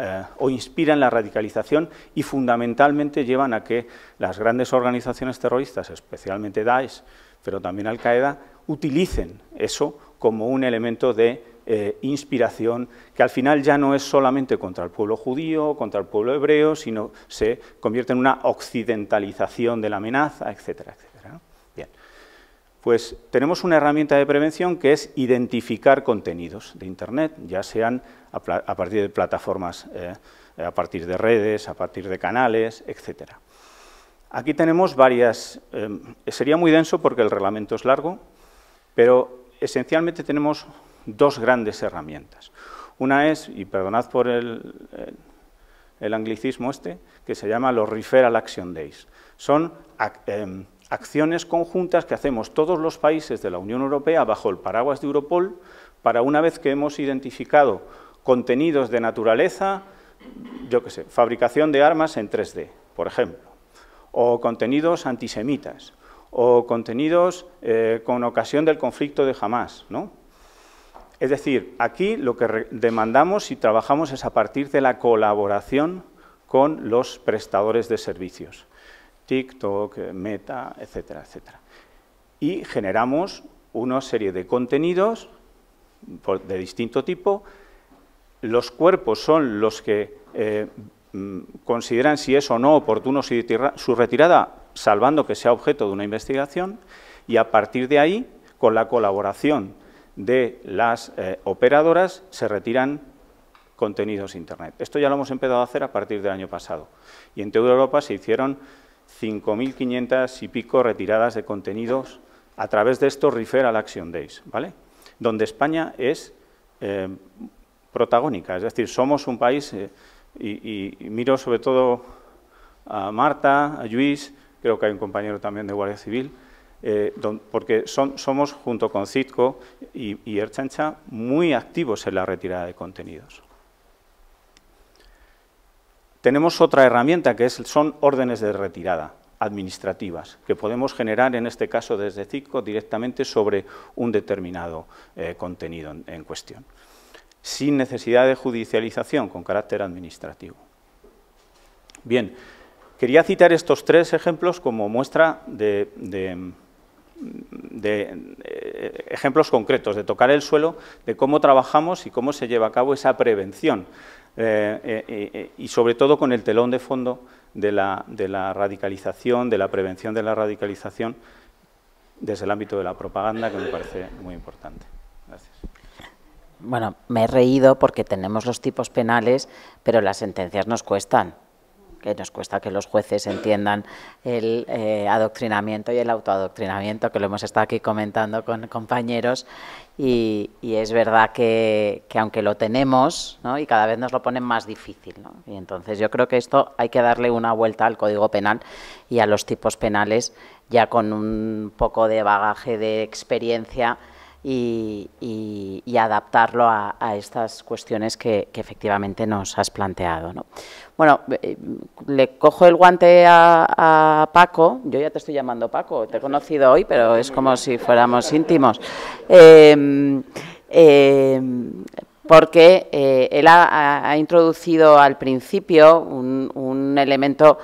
eh, o inspiran la radicalización y fundamentalmente llevan a que las grandes organizaciones terroristas, especialmente Daesh, pero también Al-Qaeda, utilicen eso como un elemento de eh, inspiración que al final ya no es solamente contra el pueblo judío, contra el pueblo hebreo, sino se convierte en una occidentalización de la amenaza, etcétera, etcétera. Pues tenemos una herramienta de prevención que es identificar contenidos de Internet, ya sean a, partir de plataformas, eh, a partir de redes, a partir de canales, etc. Aquí tenemos varias... Eh, sería muy denso porque el reglamento es largo, pero esencialmente tenemos dos grandes herramientas. Una es, y perdonad por el, eh, anglicismo este, que se llama los Referral Action Days. Son... Em, acciones conjuntas que hacemos todos los países de la Unión Europea bajo el paraguas de Europol para una vez que hemos identificado contenidos de naturaleza, yo qué sé, fabricación de armas en 3D, por ejemplo, o contenidos antisemitas, o contenidos eh, con ocasión del conflicto de Hamas, ¿no? Es decir, aquí lo que demandamos y trabajamos es a partir de la colaboración con los prestadores de servicios. TikTok, eh, Meta, etcétera, etcétera. Y generamos una serie de contenidos de distinto tipo. Los cuerpos son los que eh, mm, consideran si es o no oportuno su retirada, salvando que sea objeto de una investigación, y a partir de ahí, con la colaboración de las eh, operadoras, se retiran contenidos Internet. Esto ya lo hemos empezado a hacer a partir del año pasado. Y en toda Europa se hicieron 5.500 y pico retiradas de contenidos a través de estos Refer al Action Days, ¿vale? Donde España es eh, protagónica, es decir, somos un país, eh, y, miro sobre todo a Marta, a Luis, creo que hay un compañero también de Guardia Civil, eh, porque son, somos, junto con Citco y Erchancha, muy activos en la retirada de contenidos. Tenemos otra herramienta que es, son órdenes de retirada administrativas que podemos generar, en este caso desde CICO, directamente sobre un determinado eh, contenido en, cuestión, sin necesidad de judicialización, con carácter administrativo. Bien, quería citar estos tres ejemplos como muestra de, eh, ejemplos concretos, de tocar el suelo, de cómo trabajamos y cómo se lleva a cabo esa prevención eh, eh, eh, y sobre todo con el telón de fondo de la, de la radicalización, de la prevención de la radicalización desde el ámbito de la propaganda, que me parece muy importante. Gracias. Bueno, me he reído porque tenemos los tipos penales, pero las sentencias nos cuestan que nos cuesta que los jueces entiendan el eh, adoctrinamiento y el autoadoctrinamiento, que lo hemos estado aquí comentando con compañeros, y, es verdad que, aunque lo tenemos, ¿no? y cada vez nos lo ponen más difícil, y entonces yo creo que esto hay que darle una vuelta al Código Penal y a los tipos penales, ya con un poco de bagaje de experiencia, y, adaptarlo a, estas cuestiones que, que efectivamente nos has planteado. ¿no? Bueno, eh, le cojo el guante a, Paco, yo ya te estoy llamando Paco, te he conocido hoy, pero es como si fuéramos íntimos, em, em, porque eh, él ha, introducido al principio un, elemento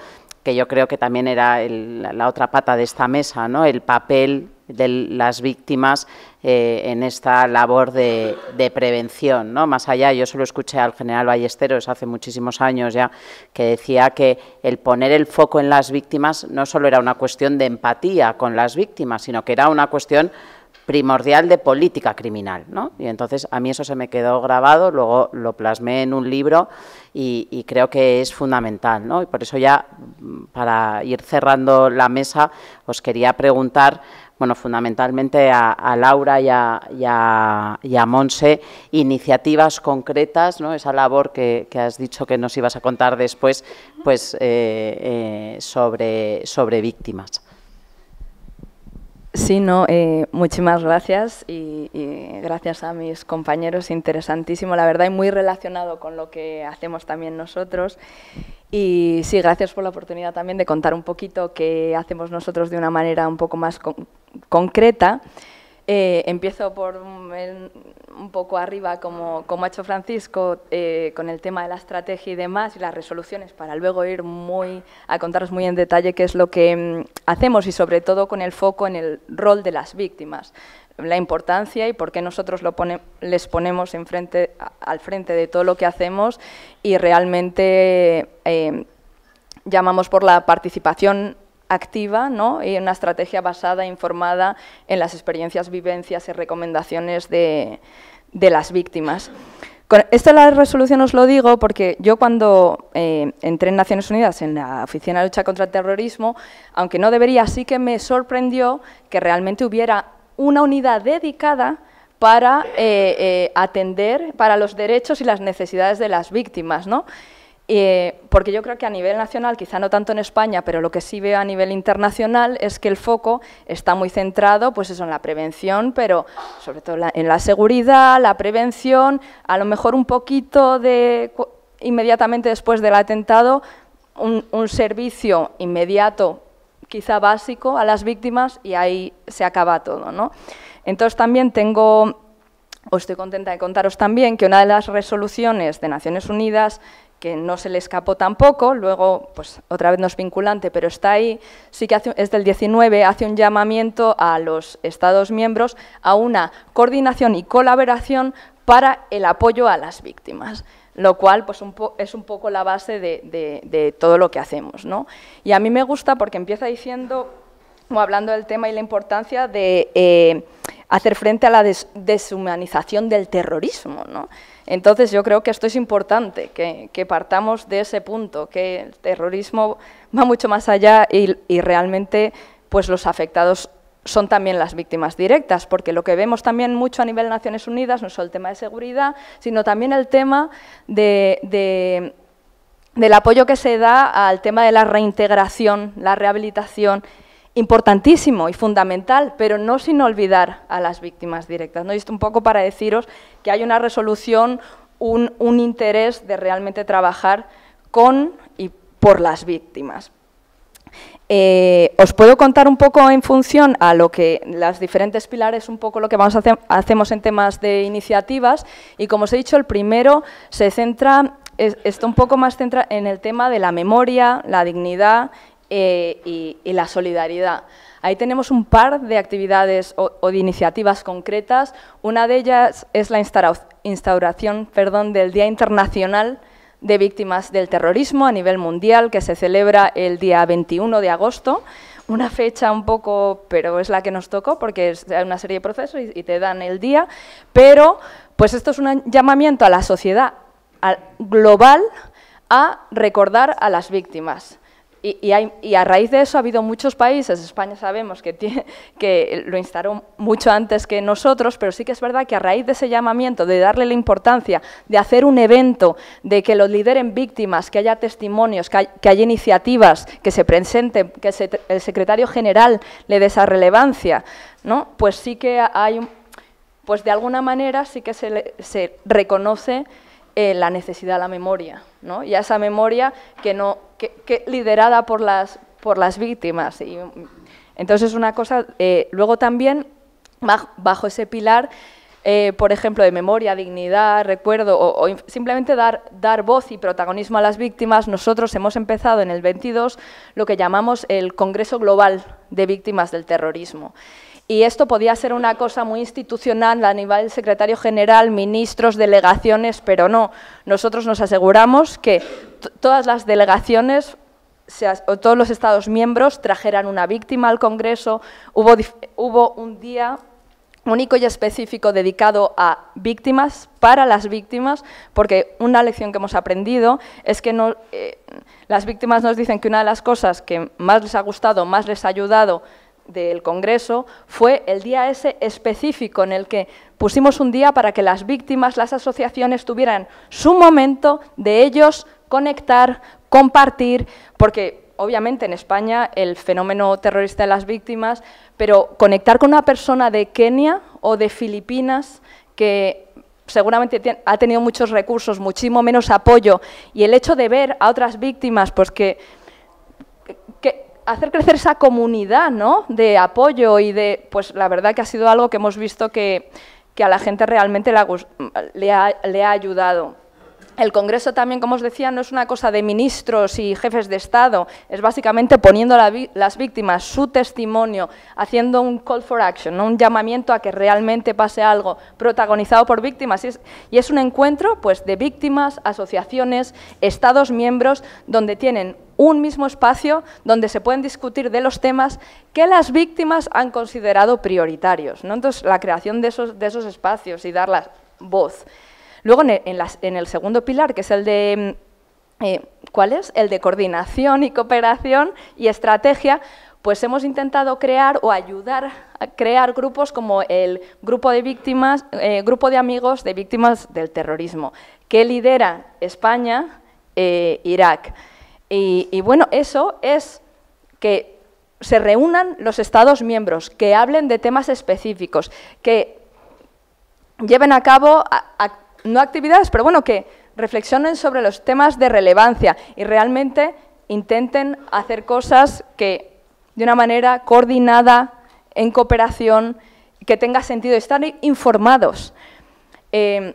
que yo creo que también era la otra pata de esta mesa, ¿no? el papel de las víctimas eh, en esta labor de, prevención. ¿no? Más allá, yo solo escuché al general Ballesteros hace muchísimos años ya que decía que el poner el foco en las víctimas no solo era una cuestión de empatía con las víctimas, sino que era una cuestión primordial de política criminal. ¿no? Y entonces a mí eso se me quedó grabado, luego lo plasmé en un libro y, y, creo que es fundamental. ¿no? Y por eso ya, para ir cerrando la mesa, os quería preguntar bueno, fundamentalmente a, Laura y a, Monse, iniciativas concretas, ¿no? esa labor que, has dicho que nos ibas a contar después, pues eh, eh, sobre, sobre víctimas. Sí, no, eh, muchísimas gracias y, gracias a mis compañeros, interesantísimo, la verdad, y muy relacionado con lo que hacemos también nosotros. Y sí, gracias por la oportunidad también de contar un poquito qué hacemos nosotros de una manera un poco más concreta. Eh, empiezo por un, poco arriba, como, ha hecho Francisco, eh, con el tema de la estrategia y demás, y las resoluciones, para luego ir muy a contaros muy en detalle qué es lo que mm, hacemos y sobre todo con el foco en el rol de las víctimas, la importancia y por qué nosotros lo pone, les ponemos en al frente de todo lo que hacemos y realmente eh, llamamos por la participación activa ¿no? y una estrategia basada e informada en las experiencias, vivencias y recomendaciones de, de las víctimas. Con esta la resolución os lo digo porque yo cuando eh, entré en Naciones Unidas en la Oficina de Lucha contra el Terrorismo, aunque no debería, sí que me sorprendió que realmente hubiera una unidad dedicada para eh, eh, atender para los derechos y las necesidades de las víctimas, ¿no? porque yo creo que a nivel nacional, quizá no tanto en España, pero lo que sí veo a nivel internacional es que el foco está muy centrado pues eso, en la prevención, pero sobre todo en la seguridad, la prevención, a lo mejor un poquito de inmediatamente después del atentado, un, servicio inmediato, quizá básico, a las víctimas y ahí se acaba todo. ¿no? Entonces también tengo o estoy contenta de contaros también que una de las resoluciones de Naciones Unidas que no se le escapó tampoco, luego, pues otra vez no es vinculante, pero está ahí, sí que hace, es del 19, hace un llamamiento a los Estados miembros a una coordinación y colaboración para el apoyo a las víctimas, lo cual pues, es un poco la base de, todo lo que hacemos. Y a mí me gusta porque empieza diciendo, o hablando del tema y la importancia de... Eh, hacer frente a la deshumanización del terrorismo. ¿no? Entonces yo creo que esto es importante, que, partamos de ese punto, que el terrorismo va mucho más allá y, realmente pues los afectados son también las víctimas directas, porque lo que vemos también mucho a nivel de Naciones Unidas no es solo el tema de seguridad, sino también el tema del apoyo que se da al tema de la reintegración, la rehabilitación importantísimo y fundamental, pero no sin olvidar a las víctimas directas. ¿no? un poco para deciros que hay una resolución, un, interés de realmente trabajar con y por las víctimas. Eh, os puedo contar un poco en función a lo que las diferentes pilares, un poco lo que vamos a hacer, hacemos en temas de iniciativas y como os he dicho, el primero se centra, está un poco más centra en el tema de la memoria, la dignidad eh, y, la solidaridad. Ahí tenemos un par de actividades o, de iniciativas concretas. Una de ellas es la instauración perdón, del Día Internacional de Víctimas del Terrorismo a nivel mundial, que se celebra el día 21 de agosto una fecha un poco, pero es la que nos tocó porque es una serie de procesos y, te dan el día, pero pues esto es un llamamiento a la sociedad global a recordar a las víctimas. Y, a raíz de eso ha habido muchos países, España sabemos que, lo instauró mucho antes que nosotros, pero sí que es verdad que a raíz de ese llamamiento, de darle la importancia, de hacer un evento, de que lo lideren víctimas, que haya testimonios, que, haya iniciativas, que se presenten, que el secretario general le dé esa relevancia, ¿no? pues sí que hay, pues de alguna manera sí que se reconoce eh, la necesidad de la memoria, y esa memoria que no, que, liderada por las, por las víctimas. Y, entonces, una cosa, eh, luego también, bajo ese pilar, eh, por ejemplo, de memoria, dignidad, recuerdo, o, simplemente dar, dar voz y protagonismo a las víctimas, nosotros hemos empezado en el 22 lo que llamamos el Congreso Global de Víctimas del Terrorismo. Y esto podía ser una cosa muy institucional a nivel del secretario general, ministros, delegaciones, pero no. Nosotros nos aseguramos que todas las delegaciones o todos los Estados miembros trajeran una víctima al Congreso. Hubo, un día único y específico dedicado a víctimas, para las víctimas, porque una lección que hemos aprendido es que eh, las víctimas nos dicen que una de las cosas que más les ha gustado, más les ha ayudado, del Congreso fue el día ese específico en el que pusimos un día para que las víctimas, las asociaciones tuvieran su momento de ellos conectar, compartir, porque obviamente en España el fenómeno terrorista de las víctimas, pero conectar con una persona de Kenia o de Filipinas que seguramente ha tenido muchos recursos, muchísimo menos apoyo, y el hecho de ver a otras víctimas pues que hacer crecer esa comunidad ¿no? de apoyo y de, pues la verdad que ha sido algo que hemos visto que, que a la gente realmente le ha, le ha ayudado. El Congreso también, como os decía, no es una cosa de ministros y jefes de Estado, es básicamente poniendo a las víctimas su testimonio, haciendo un call for action, un llamamiento a que realmente pase algo, protagonizado por víctimas. Y es, un encuentro pues, de víctimas, asociaciones, Estados miembros, donde tienen un mismo espacio donde se pueden discutir de los temas que las víctimas han considerado prioritarios. ¿no? Entonces, la creación de esos, espacios y dar la voz. Luego, en el, segundo pilar, que es el de... Mm, eh, el de coordinación y cooperación y estrategia, pues hemos intentado crear o ayudar a crear grupos como el grupo de víctimas, eh, grupo de amigos de víctimas del terrorismo, que lidera España, e Irak. Y, bueno, eso es que se reúnan los Estados miembros, que hablen de temas específicos, que lleven a cabo no actividades, pero bueno, que reflexionen sobre los temas de relevancia y realmente intenten hacer cosas que de una manera coordinada, en cooperación, que tenga sentido, estar informados. Em,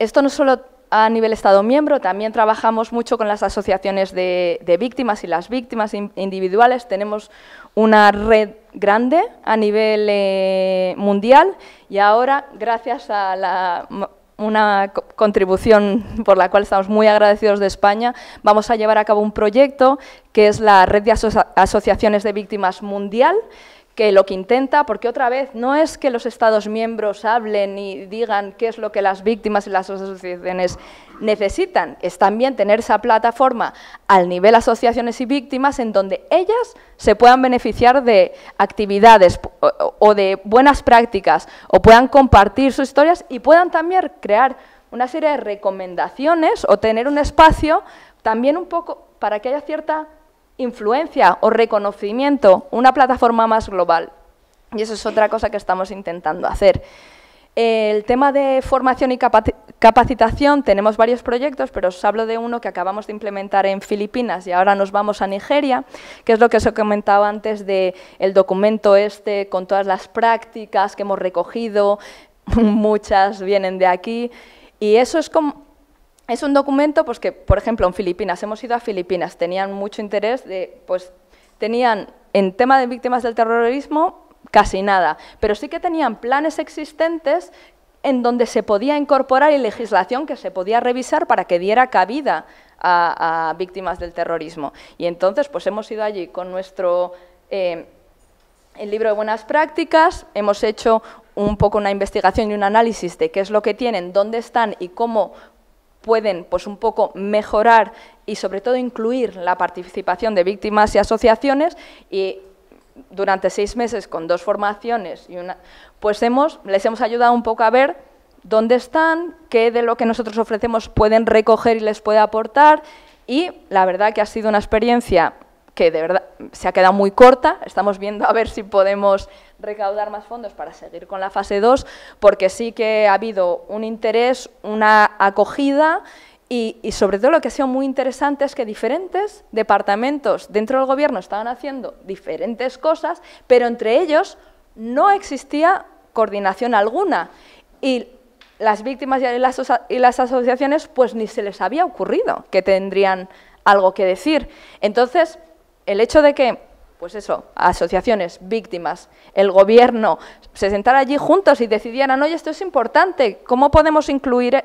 esto no solo a nivel Estado miembro, también trabajamos mucho con las asociaciones de, víctimas y las víctimas individuales. Tenemos una red grande a nivel eh, mundial y ahora, gracias a la una contribución por la cual estamos muy agradecidos de España, vamos a llevar a cabo un proyecto que es la Red de Asociaciones de Víctimas Mundial, que lo que intenta, porque otra vez no es que los Estados miembros hablen y digan qué es lo que las víctimas y las asociaciones necesitan, es también tener esa plataforma al nivel asociaciones y víctimas en donde ellas se puedan beneficiar de actividades o de buenas prácticas o puedan compartir sus historias y puedan también crear una serie de recomendaciones o tener un espacio también un poco para que haya cierta influencia o reconocimiento, una plataforma más global. Y eso es otra cosa que estamos intentando hacer. El tema de formación y capacitación, tenemos varios proyectos, pero os hablo de uno que acabamos de implementar en Filipinas y ahora nos vamos a Nigeria, que es lo que os he comentado antes del el documento este con todas las prácticas que hemos recogido, muchas vienen de aquí, y eso es como es un documento pues, que, por ejemplo, en Filipinas, hemos ido a Filipinas, tenían mucho interés, de, pues tenían en tema de víctimas del terrorismo casi nada, pero sí que tenían planes existentes en donde se podía incorporar y legislación que se podía revisar para que diera cabida a, víctimas del terrorismo. Y entonces, pues hemos ido allí con nuestro eh, el libro de buenas prácticas, hemos hecho un poco una investigación y un análisis de qué es lo que tienen, dónde están y cómo pueden pues un poco mejorar y sobre todo incluir la participación de víctimas y asociaciones y durante seis meses con dos formaciones y una pues hemos les hemos ayudado un poco a ver dónde están, qué de lo que nosotros ofrecemos pueden recoger y les puede aportar y la verdad que ha sido una experiencia que de verdad se ha quedado muy corta. Estamos viendo a ver si podemos recaudar más fondos para seguir con la fase 2, porque sí que ha habido un interés, una acogida y, sobre todo lo que ha sido muy interesante es que diferentes departamentos dentro del gobierno estaban haciendo diferentes cosas, pero entre ellos no existía coordinación alguna. Y las víctimas y las, y las asociaciones pues ni se les había ocurrido que tendrían algo que decir. Entonces, el hecho de que, pues eso, asociaciones, víctimas, el gobierno, se sentaran allí juntos y decidieran, oye, esto es importante, ¿cómo podemos incluir? Eh?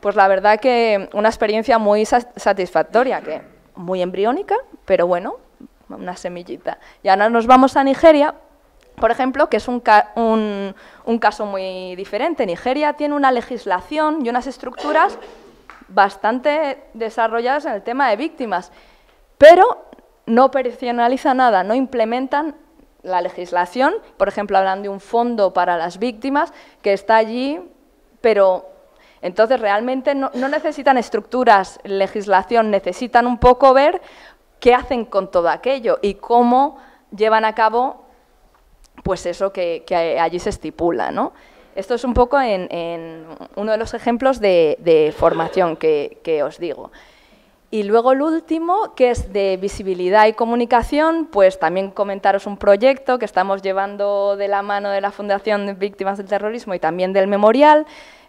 Pues la verdad que una experiencia muy satisfactoria, que muy embriónica, pero bueno, una semillita. Y ahora nos vamos a Nigeria, por ejemplo, que es un, un, caso muy diferente. Nigeria tiene una legislación y unas estructuras bastante desarrolladas en el tema de víctimas, pero no personaliza nada, no implementan la legislación, por ejemplo, hablan de un fondo para las víctimas que está allí, pero entonces realmente no, necesitan estructuras, legislación, necesitan un poco ver qué hacen con todo aquello y cómo llevan a cabo pues eso que, allí se estipula. ¿no? Esto es un poco en, uno de los ejemplos de, formación que os digo. Y luego el último, que es de visibilidad y comunicación, pues también comentaros un proyecto que estamos llevando de la mano de la Fundación Víctimas del Terrorismo y también del Memorial,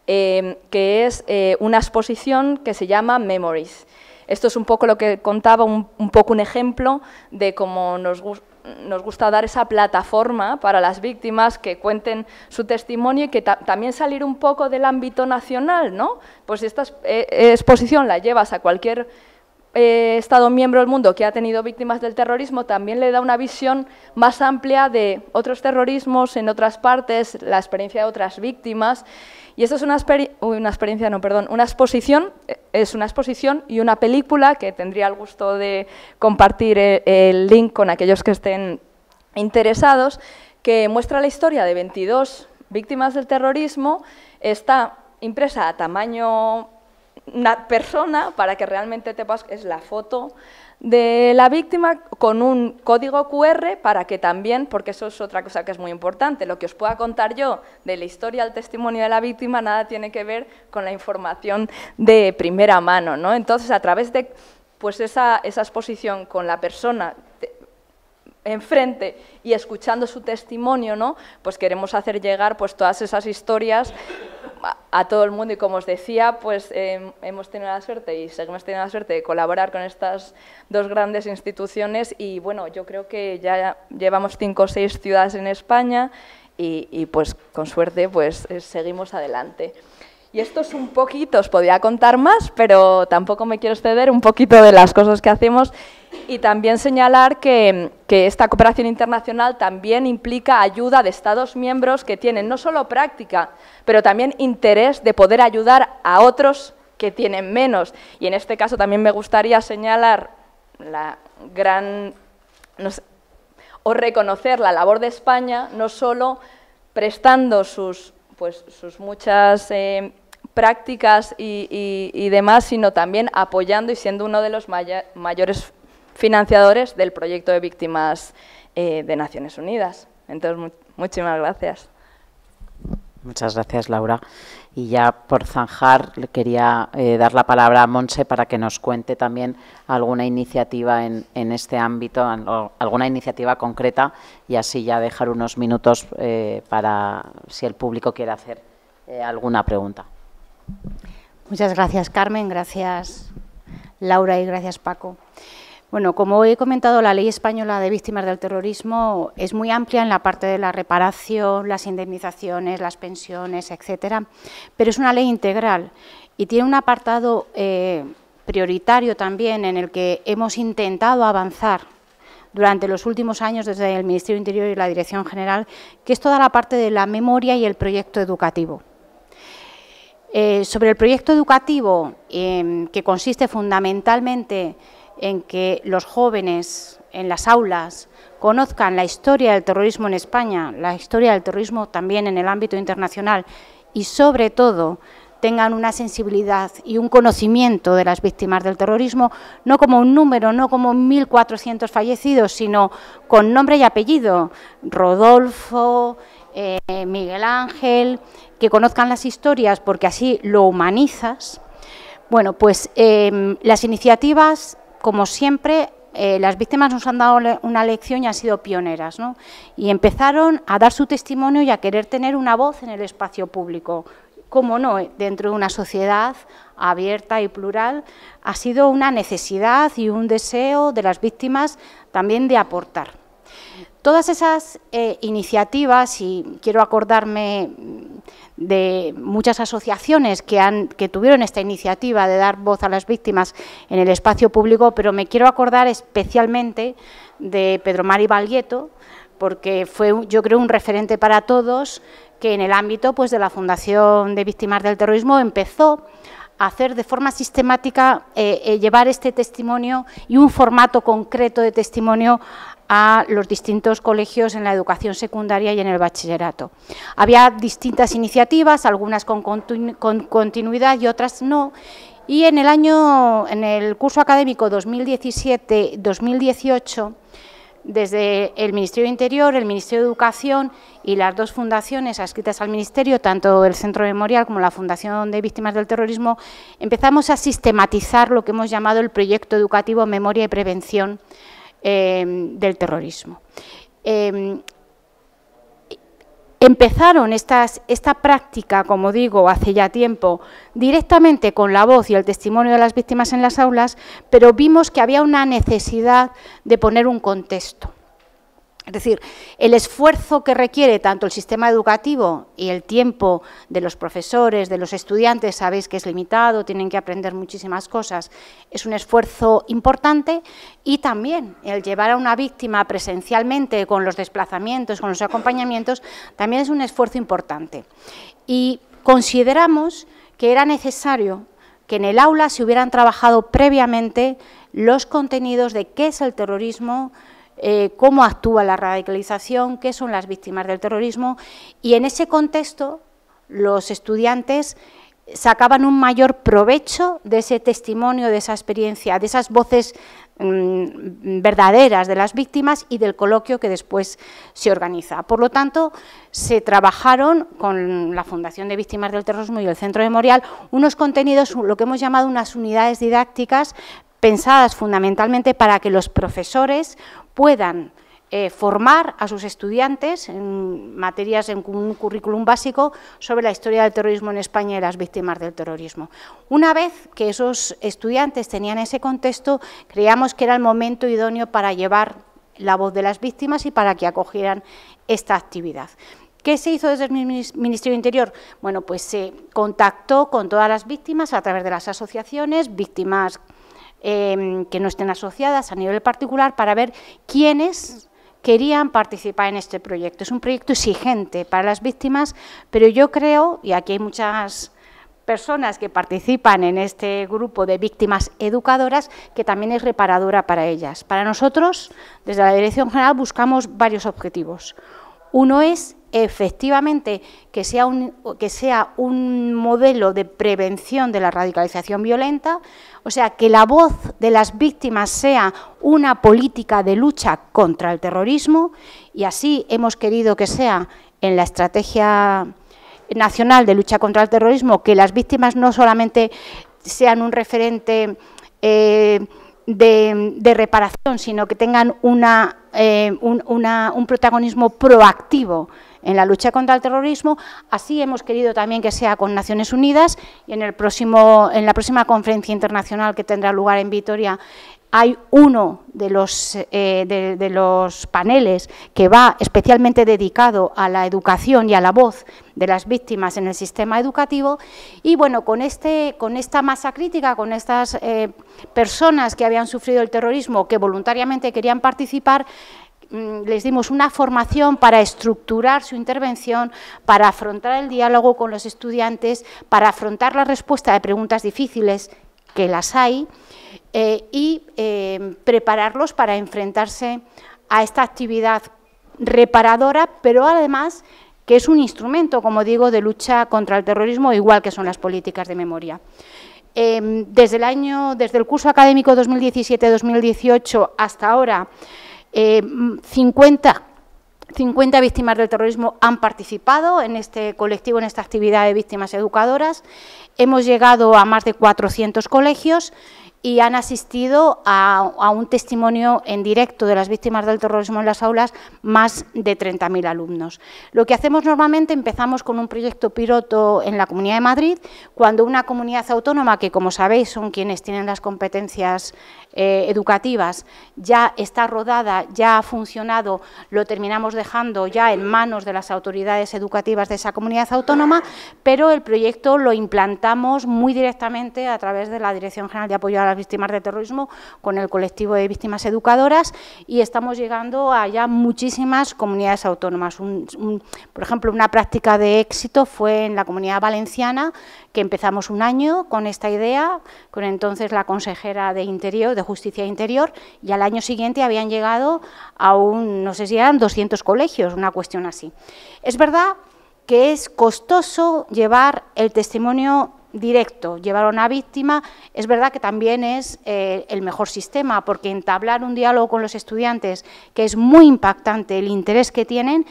eh, que es eh, una exposición que se llama Memories. Esto es un poco lo que contaba, un, poco un ejemplo de cómo nos, nos, gusta dar esa plataforma para las víctimas que cuenten su testimonio y que también salir un poco del ámbito nacional, ¿no? Pues esta eh, exposición la llevas a cualquier eh, estado miembro del mundo que ha tenido víctimas del terrorismo también le da una visión más amplia de otros terrorismos en otras partes, la experiencia de otras víctimas. Y esto es una, una experiencia, no, perdón, una exposición, eh, es una exposición y una película que tendría el gusto de compartir el, eh, el link con aquellos que estén interesados, que muestra la historia de 22 víctimas del terrorismo, está impresa a tamaño una persona para que realmente te pases es la foto de la víctima con un código QR para que también, porque eso es otra cosa que es muy importante, lo que os pueda contar yo de la historia, el testimonio de la víctima, nada tiene que ver con la información de primera mano, ¿no? Entonces, a través de pues esa, esa exposición con la persona enfrente y escuchando su testimonio, ¿no? Pues queremos hacer llegar pues todas esas historias a todo el mundo y como os decía, pues em, hemos tenido la suerte y seguimos teniendo la suerte de colaborar con estas dos grandes instituciones y bueno, yo creo que ya llevamos cinco o seis ciudades en España y, pues con suerte pues eh, seguimos adelante. Y esto es un poquito, os podía contar más, pero tampoco me quiero exceder un poquito de las cosas que hacemos y también señalar que, esta cooperación internacional también implica ayuda de Estados miembros que tienen no solo práctica, pero también interés de poder ayudar a otros que tienen menos. Y en este caso también me gustaría señalar la gran... o reconocer la labor de España, no solo prestando sus, pues, sus muchas... Eh, prácticas y, demás, sino también apoyando y siendo uno de los mayores financiadores del proyecto de víctimas eh, de Naciones Unidas. Entonces, muchísimas gracias. Muchas gracias, Laura. Y ya por zanjar, le quería eh, dar la palabra a Monse para que nos cuente también alguna iniciativa en, este ámbito, alguna iniciativa concreta, y así ya dejar unos minutos eh, para si el público quiere hacer alguna pregunta. Muchas gracias, Carmen. Gracias, Laura, y gracias, Paco. Bueno, como he comentado, la ley española de víctimas del terrorismo es muy amplia en la parte de la reparación, las indemnizaciones, las pensiones, etcétera, pero es una ley integral y tiene un apartado eh, prioritario también en el que hemos intentado avanzar durante los últimos años desde el Ministerio Interior y la Dirección General, que es toda la parte de la memoria y el proyecto educativo. Eh, sobre el proyecto educativo, eh, que consiste fundamentalmente en que los jóvenes en las aulas conozcan la historia del terrorismo en España, la historia del terrorismo también en el ámbito internacional y sobre todo tengan una sensibilidad y un conocimiento de las víctimas del terrorismo, no como un número, no como 1.400 fallecidos, sino con nombre y apellido, Rodolfo, eh, Miguel Ángel, que conozcan las historias porque así lo humanizas. Bueno, pues em, las iniciativas como siempre, eh, las víctimas nos han dado una lección y han sido pioneras. Y empezaron a dar su testimonio y a querer tener una voz en el espacio público. Como no, eh, dentro de una sociedad abierta y plural, ha sido una necesidad y un deseo de las víctimas también de aportar. Todas esas eh, iniciativas, y quiero acordarme de muchas asociaciones que, han, que tuvieron esta iniciativa de dar voz a las víctimas en el espacio público, pero me quiero acordar especialmente de Pedro Mari Valgueto, porque fue, yo creo, un referente para todos que en el ámbito pues, de la Fundación de Víctimas del Terrorismo empezó a hacer de forma sistemática, eh, eh, llevar este testimonio y un formato concreto de testimonio a los distintos colegios en la educación secundaria y en el bachillerato. Había distintas iniciativas, algunas con, continuidad y otras no, y en el año, en el curso académico 2017-2018, desde el Ministerio de Interior, el Ministerio de Educación y las dos fundaciones adscritas al Ministerio, tanto el Centro Memorial como la Fundación de Víctimas del Terrorismo, empezamos a sistematizar lo que hemos llamado el proyecto educativo Memoria y Prevención Em, del terrorismo em, empezaron esta práctica, como digo, hace ya tiempo, directamente con la voz y el testimonio de las víctimas en las aulas, pero vimos que había una necesidad de poner un contexto. Es decir, el esfuerzo que requiere tanto el sistema educativo y el tiempo de los profesores, de los estudiantes, sabéis que es limitado, tienen que aprender muchísimas cosas, es un esfuerzo importante y también el llevar a una víctima presencialmente con los desplazamientos, con los acompañamientos, también es un esfuerzo importante. Y consideramos que era necesario que en el aula se hubieran trabajado previamente los contenidos de qué es el terrorismo, eh, cómo actúa la radicalización, qué son las víctimas del terrorismo y en ese contexto los estudiantes sacaban un mayor provecho de ese testimonio, de esa experiencia, de esas voces mm, verdaderas de las víctimas y del coloquio que después se organiza. Por lo tanto, se trabajaron con la Fundación de Víctimas del Terrorismo y el Centro Memorial unos contenidos, lo que hemos llamado unas unidades didácticas, pensadas fundamentalmente para que los profesores puedan eh, formar a sus estudiantes en materias en un currículum básico sobre la historia del terrorismo en España y las víctimas del terrorismo. Una vez que esos estudiantes tenían ese contexto, creíamos que era el momento idóneo para llevar la voz de las víctimas y para que acogieran esta actividad. ¿Qué se hizo desde el Ministerio de Interior? Bueno, pues se contactó con todas las víctimas a través de las asociaciones, víctimas Em, que no estén asociadas a nivel particular para ver quiénes querían participar en este proyecto. Es un proyecto exigente para las víctimas, pero yo creo, y aquí hay muchas personas que participan en este grupo de víctimas educadoras, que también es reparadora para ellas. Para nosotros, desde la Dirección General, buscamos varios objetivos. Uno es, efectivamente, que sea que sea un modelo de prevención de la radicalización violenta, o sea, que la voz de las víctimas sea una política de lucha contra el terrorismo y así hemos querido que sea en la estrategia nacional de lucha contra el terrorismo que las víctimas no solamente sean un referente eh, de, reparación, sino que tengan eh, un protagonismo proactivo en la lucha contra el terrorismo. Así hemos querido también que sea con Naciones Unidas y en, el próximo, en la próxima conferencia internacional que tendrá lugar en Vitoria hay uno de los, eh, paneles que va especialmente dedicado a la educación y a la voz de las víctimas en el sistema educativo. Y bueno, con, este, con esta masa crítica, con estas eh, personas que habían sufrido el terrorismo, que voluntariamente querían participar, Mm, les dimos una formación para estructurar su intervención, para afrontar el diálogo con los estudiantes, para afrontar la respuesta de preguntas difíciles, que las hay, eh, y em, prepararlos para enfrentarse a esta actividad reparadora, pero además que es un instrumento, como digo, de lucha contra el terrorismo, igual que son las políticas de memoria. Em, desde, el año, desde el curso académico 2017-2018 hasta ahora, eh, 50, 50 víctimas del terrorismo han participado en este colectivo, en esta actividad de víctimas educadoras. Hemos llegado a más de 400 colegios y han asistido a, un testimonio en directo de las víctimas del terrorismo en las aulas más de 30.000 alumnos. Lo que hacemos normalmente, empezamos con un proyecto piloto en la Comunidad de Madrid, cuando una comunidad autónoma, que como sabéis son quienes tienen las competencias eh, educativas, ya está rodada, ya ha funcionado, lo terminamos dejando ya en manos de las autoridades educativas de esa comunidad autónoma, pero el proyecto lo implantamos muy directamente a través de la Dirección General de Apoyo a la víctimas de terrorismo con el colectivo de víctimas educadoras y estamos llegando a ya muchísimas comunidades autónomas. por ejemplo, una práctica de éxito fue en la comunidad valenciana, que empezamos un año con esta idea, con entonces la consejera de Interior, de Justicia e Interior, y al año siguiente habían llegado a un, no sé si eran 200 colegios, una cuestión así. Es verdad que es costoso llevar el testimonio directo, llevar a una víctima, es verdad que también es eh, el mejor sistema, porque entablar un diálogo con los estudiantes, que es muy impactante el interés que tienen,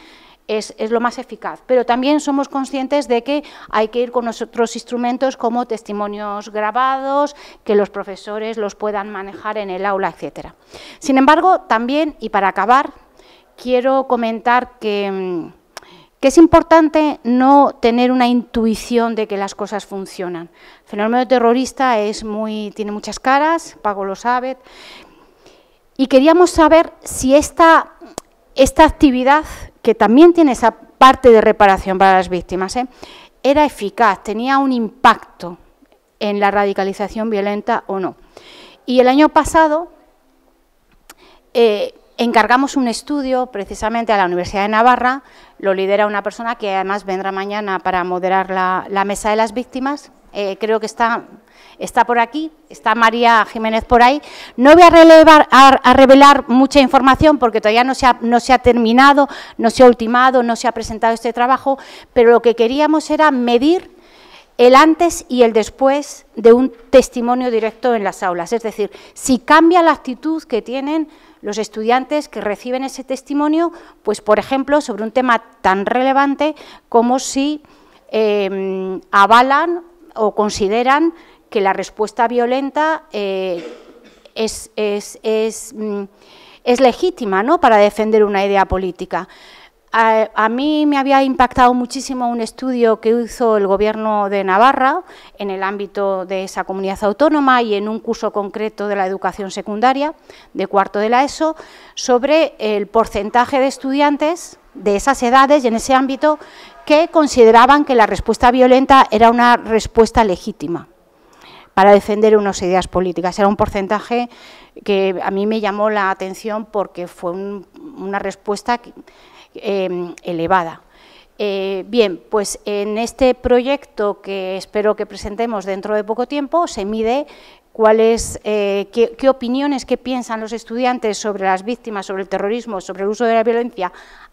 es, lo más eficaz. Pero también somos conscientes de que hay que ir con otros instrumentos como testimonios grabados, que los profesores los puedan manejar en el aula, etcétera. Sin embargo, también, y para acabar, quiero comentar que mm, que es importante no tener una intuición de que las cosas funcionan. El fenómeno terrorista es muy, tiene muchas caras, Pago lo sabe, y queríamos saber si esta, esta actividad, que también tiene esa parte de reparación para las víctimas, ¿eh? era eficaz, tenía un impacto en la radicalización violenta o no. Y el año pasado eh, Encargamos un estudio precisamente a la Universidad de Navarra, lo lidera una persona que además vendrá mañana para moderar la, mesa de las víctimas. Eh, creo que está, está por aquí, está María Jiménez por ahí. No voy a, revelar mucha información porque todavía no se ha terminado, no se ha ultimado, no se ha presentado este trabajo, pero lo que queríamos era medir el antes y el después de un testimonio directo en las aulas. Es decir, si cambia la actitud que tienen los estudiantes que reciben ese testimonio, pues por ejemplo, sobre un tema tan relevante como si em, avalan o consideran que la respuesta violenta eh, mm, es, legítima ¿no? para defender una idea política. A, mí me había impactado muchísimo un estudio que hizo el Gobierno de Navarra en el ámbito de esa comunidad autónoma y en un curso concreto de la educación secundaria de cuarto de la ESO sobre el porcentaje de estudiantes de esas edades y en ese ámbito que consideraban que la respuesta violenta era una respuesta legítima para defender unas ideas políticas. Era un porcentaje que a mí me llamó la atención porque fue una respuesta que, Em, elevada. Eh, bien, pues en este proyecto que espero que presentemos dentro de poco tiempo se mide cuáles, eh, qué, opiniones, que piensan los estudiantes sobre las víctimas, sobre el terrorismo, sobre el uso de la violencia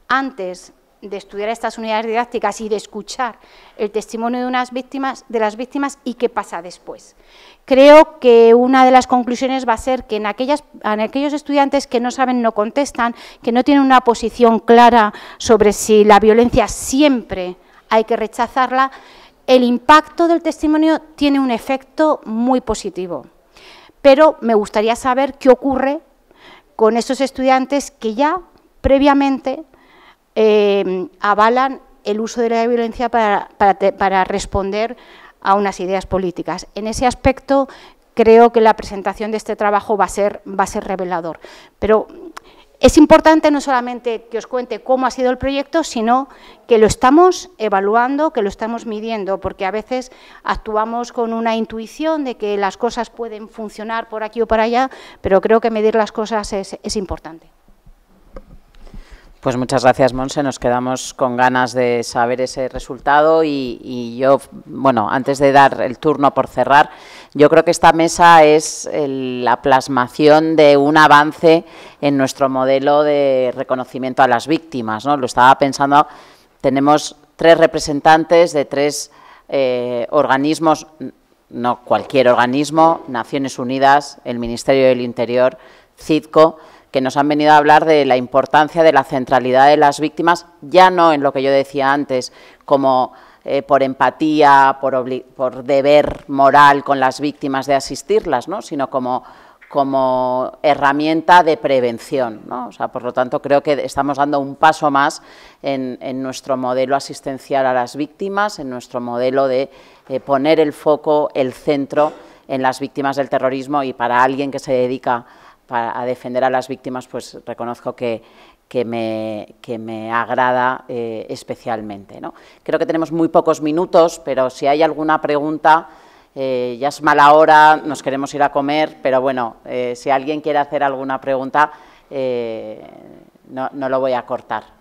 antes de estudiar estas unidades didácticas y de escuchar el testimonio de unas víctimas, de las víctimas y qué pasa después. Creo que una de las conclusiones va a ser que en, aquellas, en aquellos estudiantes que no saben, no contestan, que no tienen una posición clara sobre si la violencia siempre hay que rechazarla, el impacto del testimonio tiene un efecto muy positivo. Pero me gustaría saber qué ocurre con esos estudiantes que ya previamente eh, avalan el uso de la violencia para, responder a unas ideas políticas. En ese aspecto creo que la presentación de este trabajo va a ser, va a ser revelador. Pero es importante no solamente que os cuente cómo ha sido el proyecto, sino que lo estamos evaluando, que lo estamos midiendo, porque a veces actuamos con una intuición de que las cosas pueden funcionar por aquí o por allá, pero creo que medir las cosas es importante. Pues muchas gracias, Monse. Nos quedamos con ganas de saber ese resultado y, yo, bueno, antes de dar el turno por cerrar, yo creo que esta mesa es la plasmación de un avance en nuestro modelo de reconocimiento a las víctimas. Lo estaba pensando, tenemos tres representantes de tres eh, organismos, no cualquier organismo, Naciones Unidas, el Ministerio del Interior, CITCO, que nos han venido a hablar de la importancia de la centralidad de las víctimas, ya no en lo que yo decía antes, como eh, por empatía, por, deber moral con las víctimas de asistirlas, ¿no? sino como, como herramienta de prevención. ¿no? por lo tanto, creo que estamos dando un paso más en, nuestro modelo asistencial a las víctimas, en nuestro modelo de eh, poner el foco, el centro en las víctimas del terrorismo y para alguien que se dedica para, defender a las víctimas, pues reconozco que, que me, agrada eh, especialmente. ¿no? Creo que tenemos muy pocos minutos, pero si hay alguna pregunta, eh, ya es mala hora, nos queremos ir a comer, pero bueno, eh, si alguien quiere hacer alguna pregunta, no, no lo voy a cortar.